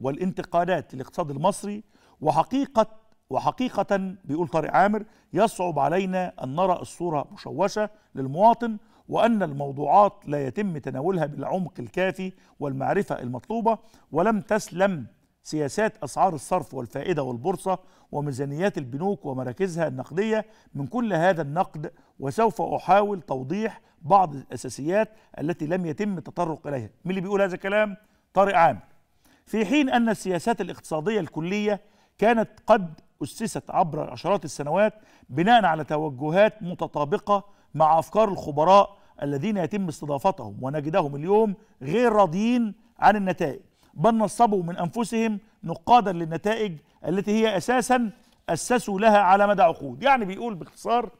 والانتقادات للاقتصاد المصري وحقيقة وحقيقة بيقول طارق عامر يصعب علينا أن نرى الصورة مشوشة للمواطن وأن الموضوعات لا يتم تناولها بالعمق الكافي والمعرفة المطلوبة ولم تسلم سياسات أسعار الصرف والفائدة والبورصة وميزانيات البنوك ومراكزها النقدية من كل هذا النقد وسوف أحاول توضيح بعض الأساسيات التي لم يتم التطرق إليها من اللي بيقول هذا الكلام؟ طارق عامر في حين أن السياسات الاقتصادية الكلية كانت قد أسست عبر عشرات السنوات بناء على توجهات متطابقة مع أفكار الخبراء الذين يتم استضافتهم ونجدهم اليوم غير راضيين عن النتائج بل نصبوا من أنفسهم نقادا للنتائج التي هي أساسا أسسوا لها على مدى عقود يعني بيقول باختصار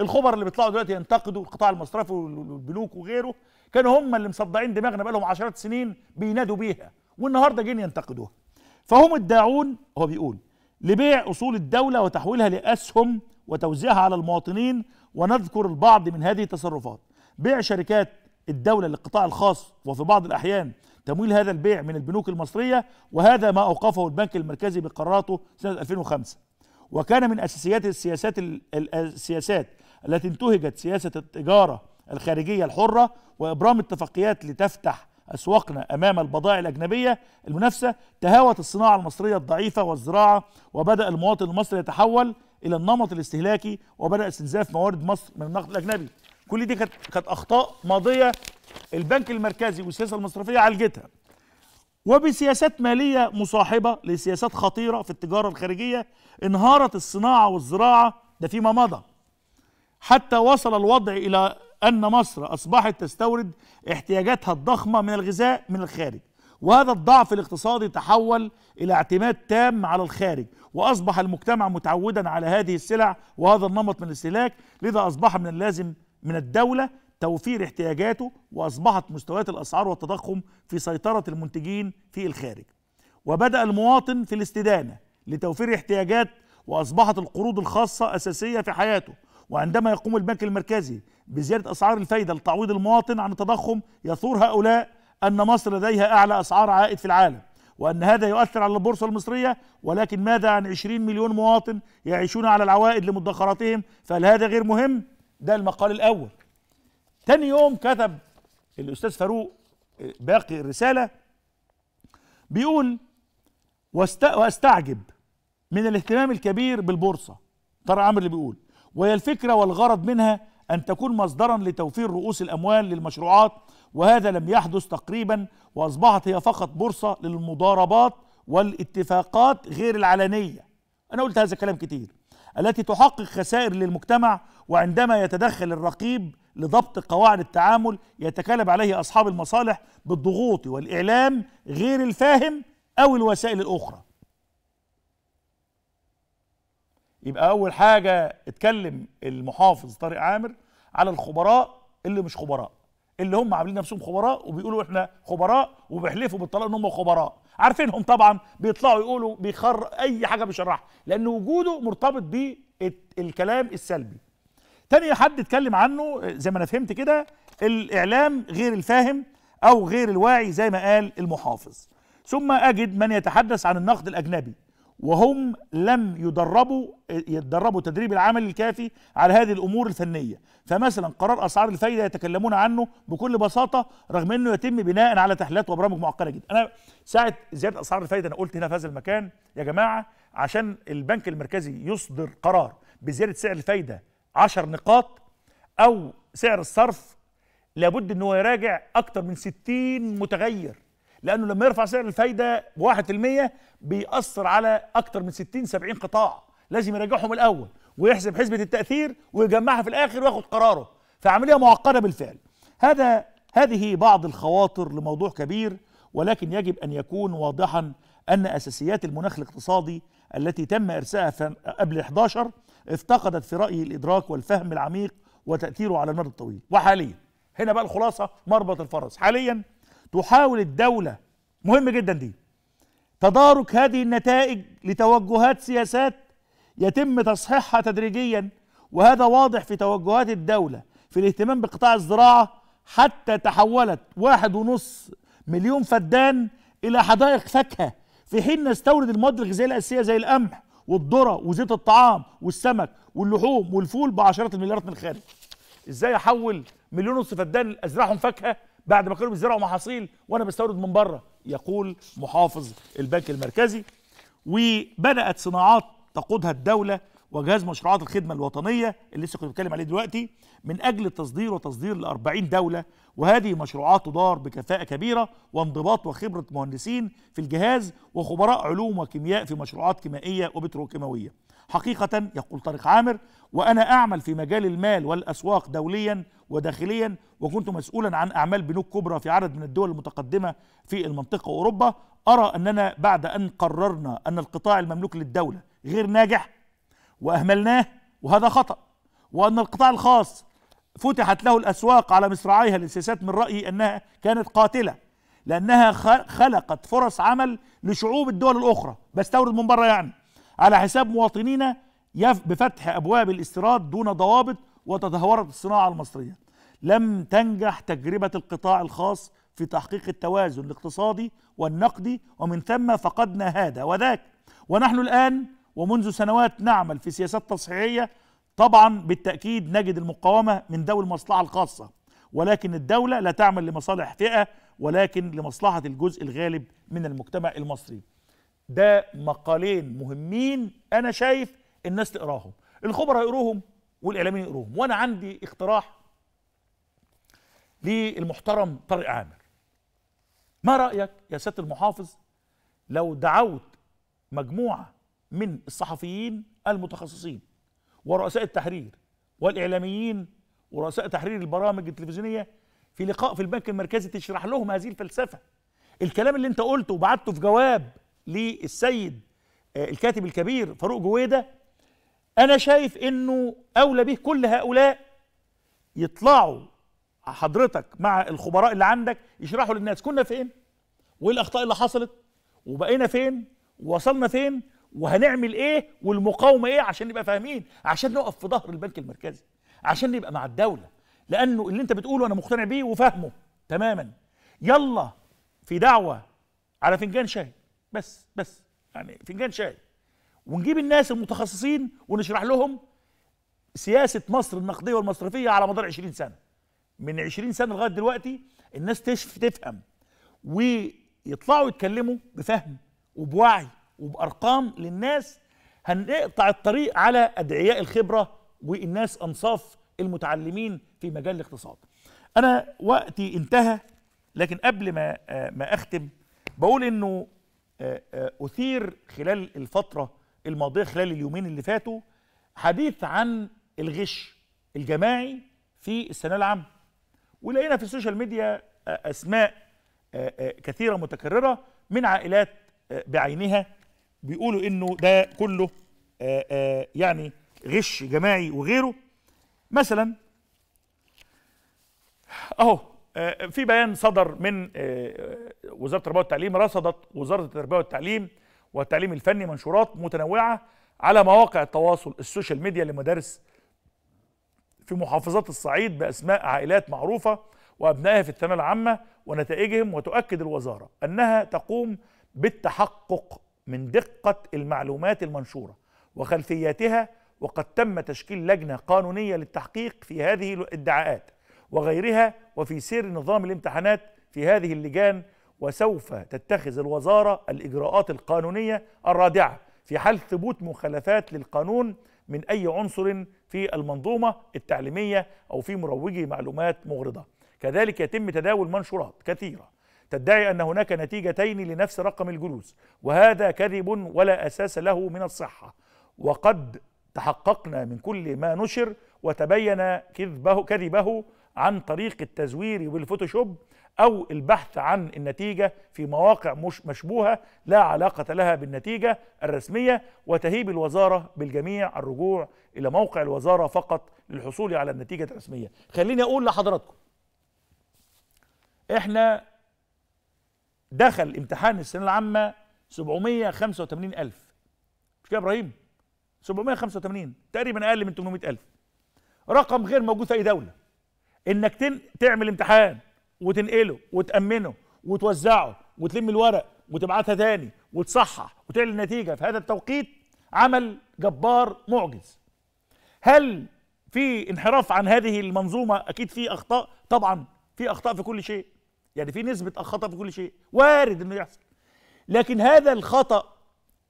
الخبر اللي بيطلعوا دلوقتي ينتقدوا القطاع المصرفي والبنوك وغيره كانوا هم اللي مصدعين دماغنا بقالهم عشرات سنين بينادوا بيها والنهارده جايين ينتقدوها فهم ادعون هو بيقول لبيع أصول الدولة وتحويلها لأسهم وتوزيعها على المواطنين ونذكر البعض من هذه التصرفات بيع شركات الدولة للقطاع الخاص وفي بعض الأحيان تمويل هذا البيع من البنوك المصرية وهذا ما أوقفه البنك المركزي بقراراته سنة 2005 وكان من أساسيات السياسات السياسات التي انتهجت سياسة التجارة الخارجية الحرة وإبرام اتفاقيات لتفتح أسواقنا أمام البضائع الأجنبية المنافسة تهاوت الصناعة المصرية الضعيفة والزراعة وبدأ المواطن المصري يتحول إلى النمط الاستهلاكي وبدأ استنزاف موارد مصر من النقد الأجنبي كل دي كانت كانت أخطاء ماضية البنك المركزي والسياسة المصرفية عالجتها وبسياسات مالية مصاحبة لسياسات خطيرة في التجارة الخارجية انهارت الصناعة والزراعة ده فيما مضى حتى وصل الوضع إلى أن مصر أصبحت تستورد احتياجاتها الضخمة من الغذاء من الخارج وهذا الضعف الاقتصادي تحول إلى اعتماد تام على الخارج وأصبح المجتمع متعودا على هذه السلع وهذا النمط من الاستهلاك لذا أصبح من اللازم من الدولة توفير احتياجاته وأصبحت مستويات الأسعار والتضخم في سيطرة المنتجين في الخارج وبدأ المواطن في الاستدانة لتوفير احتياجات وأصبحت القروض الخاصة أساسية في حياته وعندما يقوم البنك المركزي بزيادة أسعار الفايدة لتعويض المواطن عن التضخم يثور هؤلاء أن مصر لديها أعلى أسعار عائد في العالم وأن هذا يؤثر على البورصة المصرية ولكن ماذا عن 20 مليون مواطن يعيشون على العوائد لمدخراتهم فهل هذا غير مهم؟ ده المقال الأول تاني يوم كتب الأستاذ فاروق آه، باقي الرسالة بيقول واستعجب من الاهتمام الكبير بالبورصة ترى عمرو اللي بيقول وهي الفكرة والغرض منها أن تكون مصدرا لتوفير رؤوس الأموال للمشروعات وهذا لم يحدث تقريبا وأصبحت هي فقط بورصة للمضاربات والاتفاقات غير العلنية أنا قلت هذا الكلام كتير التي تحقق خسائر للمجتمع وعندما يتدخل الرقيب لضبط قواعد التعامل يتكالب عليه أصحاب المصالح بالضغوط والإعلام غير الفاهم أو الوسائل الأخرى يبقى اول حاجه اتكلم المحافظ طارق عامر على الخبراء اللي مش خبراء اللي هم عاملين نفسهم خبراء وبيقولوا احنا خبراء وبيحلفوا بالطلاق ان هم خبراء عارفينهم طبعا بيطلعوا يقولوا بيخر اي حاجه بيشرحها لان وجوده مرتبط بالكلام السلبي تاني حد اتكلم عنه زي ما انا فهمت كده الاعلام غير الفاهم او غير الواعي زي ما قال المحافظ ثم اجد من يتحدث عن النقد الاجنبي وهم لم يدربوا يتدربوا التدريب العمل الكافي على هذه الامور الفنيه فمثلا قرار اسعار الفايده يتكلمون عنه بكل بساطه رغم انه يتم بناء على تحليلات وبرامج معقده جدا انا ساعه زياده اسعار الفايده انا قلت هنا في هذا المكان يا جماعه عشان البنك المركزي يصدر قرار بزياده سعر الفايده 10 نقاط او سعر الصرف لابد ان هو يراجع اكثر من 60 متغير لانه لما يرفع سعر الفايده ب 1% بيأثر على اكثر من 60 70 قطاع لازم يراجعهم الاول ويحسب حسبه التاثير ويجمعها في الاخر وياخد قراره فعمليه معقده بالفعل هذا هذه بعض الخواطر لموضوع كبير ولكن يجب ان يكون واضحا ان اساسيات المناخ الاقتصادي التي تم ارساها قبل 11 افتقدت في رايي الادراك والفهم العميق وتاثيره على المدى الطويل وحاليا هنا بقى الخلاصه مربط الفرس حاليا تحاول الدولة مهم جدا دي تدارك هذه النتائج لتوجهات سياسات يتم تصحيحها تدريجيا وهذا واضح في توجهات الدولة في الاهتمام بقطاع الزراعة حتى تحولت واحد ونص مليون فدان إلى حدائق فاكهة في حين نستورد المواد الغذائية الأساسية زي القمح والذرة وزيت الطعام والسمك واللحوم والفول بعشرات المليارات من الخارج ازاي احول مليون ونص فدان ازرعهم فاكهه بعد ما كانوا بيزرعوا محاصيل وانا بستورد من بره يقول محافظ البنك المركزي وبدات صناعات تقودها الدوله وجهاز مشروعات الخدمة الوطنية اللي لسه كنت بتكلم عليه دلوقتي من أجل التصدير وتصدير ل 40 دولة وهذه مشروعات تدار بكفاءة كبيرة وانضباط وخبرة مهندسين في الجهاز وخبراء علوم وكيمياء في مشروعات كيميائية وبتروكيماوية حقيقة يقول طارق عامر وأنا أعمل في مجال المال والأسواق دوليا وداخليا وكنت مسؤولا عن أعمال بنوك كبرى في عدد من الدول المتقدمة في المنطقة أوروبا أرى أننا بعد أن قررنا أن القطاع المملوك للدولة غير ناجح وأهملناه وهذا خطأ وأن القطاع الخاص فتحت له الأسواق على مصراعيها للسياسات من رأيي أنها كانت قاتلة لأنها خلقت فرص عمل لشعوب الدول الأخرى بستورد من بره يعني على حساب مواطنينا بفتح أبواب الاستيراد دون ضوابط وتدهورت الصناعة المصرية لم تنجح تجربة القطاع الخاص في تحقيق التوازن الاقتصادي والنقدي ومن ثم فقدنا هذا وذاك ونحن الآن ومنذ سنوات نعمل في سياسات تصحيحية طبعا بالتأكيد نجد المقاومة من ذوي المصلحة الخاصة ولكن الدولة لا تعمل لمصالح فئة ولكن لمصلحة الجزء الغالب من المجتمع المصري ده مقالين مهمين أنا شايف الناس تقراهم الخبراء يقروهم والاعلاميين يقروهم وانا عندي اقتراح للمحترم طارق عامر ما رايك يا سياده المحافظ لو دعوت مجموعه من الصحفيين المتخصصين ورؤساء التحرير والاعلاميين ورؤساء تحرير البرامج التلفزيونيه في لقاء في البنك المركزي تشرح لهم هذه الفلسفه الكلام اللي انت قلته وبعته في جواب للسيد آه، الكاتب الكبير فاروق جويده انا شايف انه اولى به كل هؤلاء يطلعوا حضرتك مع الخبراء اللي عندك يشرحوا للناس كنا فين وايه الاخطاء اللي حصلت وبقينا فين ووصلنا فين وهنعمل ايه والمقاومه ايه عشان نبقى فاهمين عشان نقف في ظهر البنك المركزي عشان نبقى مع الدوله لانه اللي انت بتقوله انا مقتنع بيه وفاهمه تماما يلا في دعوه على فنجان شاي بس بس يعني فنجان شاي ونجيب الناس المتخصصين ونشرح لهم سياسه مصر النقديه والمصرفيه على مدار 20 سنه من 20 سنه لغايه دلوقتي الناس تفهم ويطلعوا يتكلموا بفهم وبوعي وبارقام للناس هنقطع الطريق على ادعياء الخبره والناس انصاف المتعلمين في مجال الاقتصاد انا وقتي انتهى لكن قبل ما آه، ما اختم بقول انه آه، آه، اثير خلال الفتره الماضيه خلال اليومين اللي فاتوا حديث عن الغش الجماعي في الثانويه العامه ولقينا في السوشيال ميديا آه، اسماء آه، آه، كثيره متكرره من عائلات بعينها بيقولوا انه ده كله يعني غش جماعي وغيره مثلا اهو في بيان صدر من وزاره التربيه والتعليم رصدت وزاره التربيه والتعليم والتعليم الفني منشورات متنوعة على مواقع التواصل السوشيال ميديا لمدارس في محافظات الصعيد بأسماء عائلات معروفة وأبنائها في الثانوية العامة ونتائجهم وتؤكد الوزارة أنها تقوم بالتحقق من دقة المعلومات المنشورة وخلفياتها وقد تم تشكيل لجنة قانونية للتحقيق في هذه الادعاءات وغيرها وفي سير نظام الامتحانات في هذه اللجان وسوف تتخذ الوزارة الإجراءات القانونية الرادعة في حال ثبوت مخالفات للقانون من أي عنصر في المنظومة التعليمية أو في مروجي معلومات مغرضة كذلك يتم تداول منشورات كثيرة تدعي أن هناك نتيجتين لنفس رقم الجلوس وهذا كذب ولا أساس له من الصحة وقد تحققنا من كل ما نشر وتبين كذبه, كذبه عن طريق التزوير بالفوتوشوب أو البحث عن النتيجة في مواقع مش مشبوهة لا علاقة لها بالنتيجة الرسمية وتهيب الوزارة بالجميع الرجوع إلى موقع الوزارة فقط للحصول على النتيجة الرسمية خليني أقول لحضراتكم إحنا دخل امتحان السنة العامة 785 ألف مش كده يا إبراهيم 785 تقريبا أقل من 800 ألف رقم غير موجود في أي دولة انك تعمل امتحان وتنقله وتامنه وتوزعه وتلم الورق وتبعتها تاني وتصحح وتعلن النتيجه في هذا التوقيت عمل جبار معجز هل في انحراف عن هذه المنظومه اكيد في اخطاء طبعا في اخطاء في كل شيء يعني في نسبه خطا في كل شيء وارد انه يحصل لكن هذا الخطا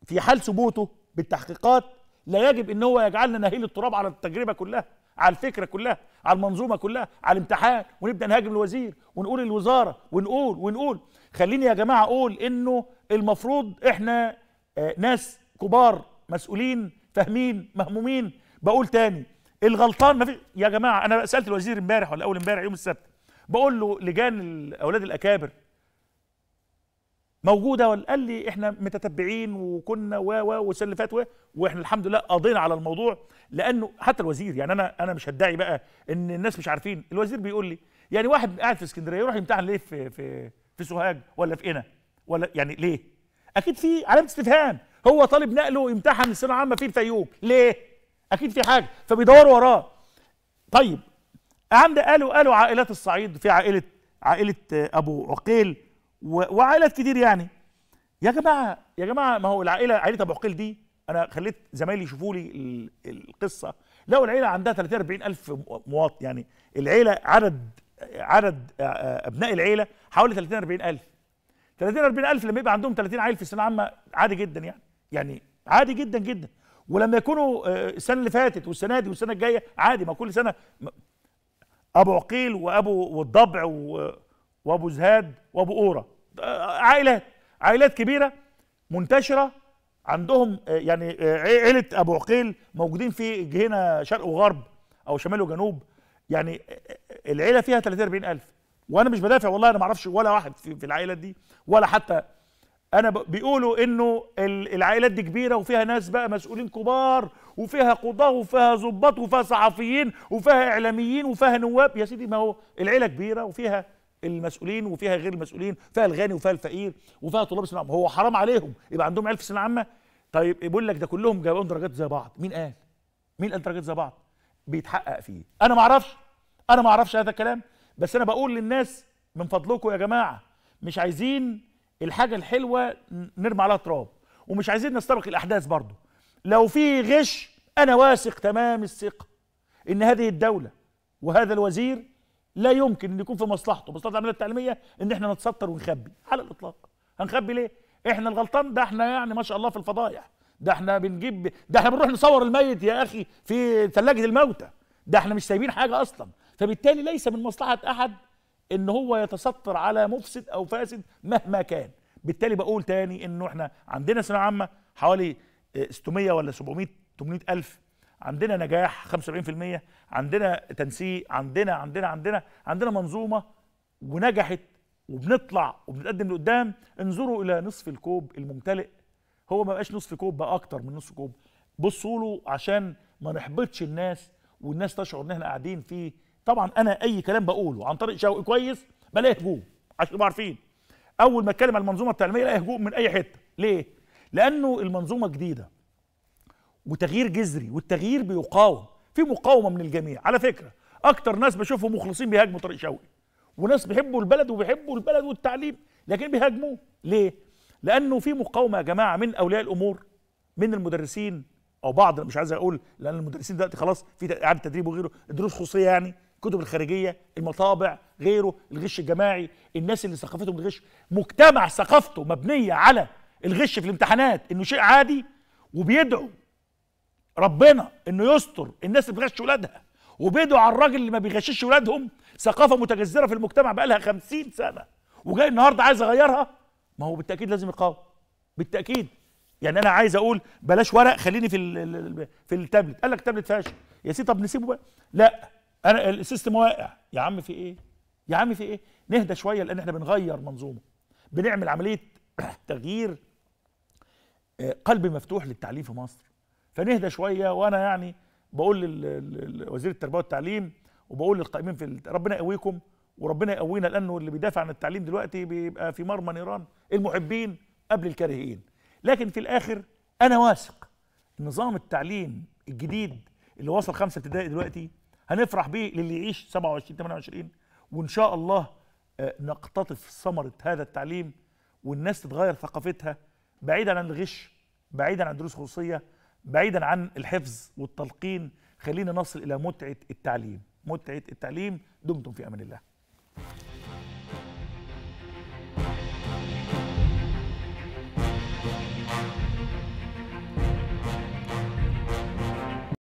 في حال ثبوته بالتحقيقات لا يجب ان هو يجعلنا نهيل التراب على التجربه كلها على الفكره كلها على المنظومه كلها على الامتحان ونبدا نهاجم الوزير ونقول الوزاره ونقول ونقول خليني يا جماعه اقول انه المفروض احنا آه، ناس كبار مسؤولين فاهمين مهمومين بقول تاني الغلطان ما في يا جماعه انا سالت الوزير امبارح ولا اول امبارح يوم السبت بقول له لجان اولاد الاكابر موجوده قال لي احنا متتبعين وكنا و و وسلفات و واحنا الحمد لله قضينا على الموضوع لانه حتى الوزير يعني انا انا مش هدعي بقى ان الناس مش عارفين الوزير بيقول لي يعني واحد قاعد في اسكندريه يروح يمتحن ليه في في في سوهاج ولا في قنا ولا يعني ليه؟ اكيد في علامه استفهام هو طالب نقله يمتحن السنه العامه في الفيوم ليه؟ اكيد في حاجه فبيدوروا وراه طيب عند قالوا قالوا عائلات الصعيد في عائله عائله ابو عقيل وعائلات كتير يعني يا جماعه يا جماعه ما هو العائله عائله ابو عقيل دي انا خليت زمايلي يشوفوا لي القصه لو العيله عندها 30 40 الف مواطن يعني العيله عدد عدد ابناء العيله حوالي 30 40 الف 30 40 الف لما يبقى عندهم 30 عيل في السنه العامه عادي جدا يعني يعني عادي جدا جدا ولما يكونوا السنه اللي فاتت والسنه دي والسنه الجايه عادي ما كل سنه ابو عقيل وابو والضبع وابو زهاد وابو قوره آه، عائلات عائلات كبيره منتشره عندهم آه، يعني آه، عيله ابو عقيل موجودين في هنا شرق وغرب او شمال وجنوب يعني العيله فيها 30 الف وانا مش بدافع والله انا ما اعرفش ولا واحد في العائلات دي ولا حتى انا بيقولوا انه العائلات دي كبيره وفيها ناس بقى مسؤولين كبار وفيها قضاه وفيها ظباط وفيها صحفيين وفيها اعلاميين وفيها نواب يا سيدي ما هو العيله كبيره وفيها المسؤولين وفيها غير المسؤولين فيها الغني وفيها الفقير وفيها طلاب الثانويه هو حرام عليهم يبقى عندهم عيال في الثانويه العامه طيب بيقول لك ده كلهم جايبين درجات زي بعض مين قال مين قال درجات زي بعض بيتحقق فيه انا ما اعرفش انا ما اعرفش هذا الكلام بس انا بقول للناس من فضلكم يا جماعه مش عايزين الحاجه الحلوه نرمي عليها تراب ومش عايزين نستبق الاحداث برضه لو في غش انا واثق تمام الثقه ان هذه الدوله وهذا الوزير لا يمكن ان يكون في مصلحته مصلحه العمليه التعليميه ان احنا نتستر ونخبي على الاطلاق هنخبي ليه احنا الغلطان ده احنا يعني ما شاء الله في الفضايح ده احنا بنجيب ده احنا بنروح نصور الميت يا اخي في ثلاجه الموتى ده احنا مش سايبين حاجه اصلا فبالتالي ليس من مصلحه احد ان هو يتستر على مفسد او فاسد مهما كان بالتالي بقول تاني انه احنا عندنا ثانويه عامه حوالي 600 ولا 700 800 الف عندنا نجاح 75% عندنا تنسيق عندنا عندنا عندنا عندنا منظومه ونجحت وبنطلع وبنتقدم لقدام انظروا الى نصف الكوب الممتلئ هو ما بقاش نصف كوب بقى اكتر من نصف كوب بصوا له عشان ما نحبطش الناس والناس تشعر ان احنا قاعدين فيه طبعا انا اي كلام بقوله عن طريق شوقي كويس بلاقي هجوم عشان تبقوا عارفين اول ما اتكلم عن المنظومه التعليميه الاقي هجوم من اي حته ليه لانه المنظومه جديده وتغيير جذري والتغيير بيقاوم في مقاومه من الجميع على فكره اكتر ناس بشوفهم مخلصين بيهاجموا طارق شوقي وناس بيحبوا البلد وبيحبوا البلد والتعليم لكن بيهاجموه ليه لانه في مقاومه يا جماعه من اولياء الامور من المدرسين او بعض مش عايز اقول لان المدرسين دلوقتي خلاص في اعاده تدريب وغيره الدروس خصوصيه يعني الكتب الخارجيه المطابع غيره الغش الجماعي الناس اللي ثقافتهم الغش مجتمع ثقافته مبنيه على الغش في الامتحانات انه شيء عادي وبيدعو ربنا انه يستر الناس اللي بتغش ولادها وبيدعوا على الراجل اللي ما بيغشش ولادهم ثقافه متجذره في المجتمع بقى لها 50 سنه وجاي النهارده عايز اغيرها ما هو بالتاكيد لازم يقاوم بالتاكيد يعني انا عايز اقول بلاش ورق خليني في في التابلت قال لك تابلت فاشل يا سيدي طب نسيبه بقى لا انا السيستم واقع يا عم في ايه يا عم في ايه نهدى شويه لان احنا بنغير منظومه بنعمل عمليه <clears throat> تغيير آه، قلب مفتوح للتعليم في مصر فنهدى شويه وانا يعني بقول لوزير التربيه والتعليم وبقول للقائمين في ربنا يقويكم وربنا يقوينا لانه اللي بيدافع عن التعليم دلوقتي بيبقى في مرمى نيران المحبين قبل الكارهين لكن في الاخر انا واثق نظام التعليم الجديد اللي وصل خمسه ابتدائي دلوقتي هنفرح بيه للي يعيش 27 28 وان شاء الله آه، نقتطف ثمره هذا التعليم والناس تتغير ثقافتها بعيدا عن الغش بعيدا عن دروس خصوصيه بعيدا عن الحفظ والتلقين خلينا نصل الى متعه التعليم متعه التعليم دمتم في امان الله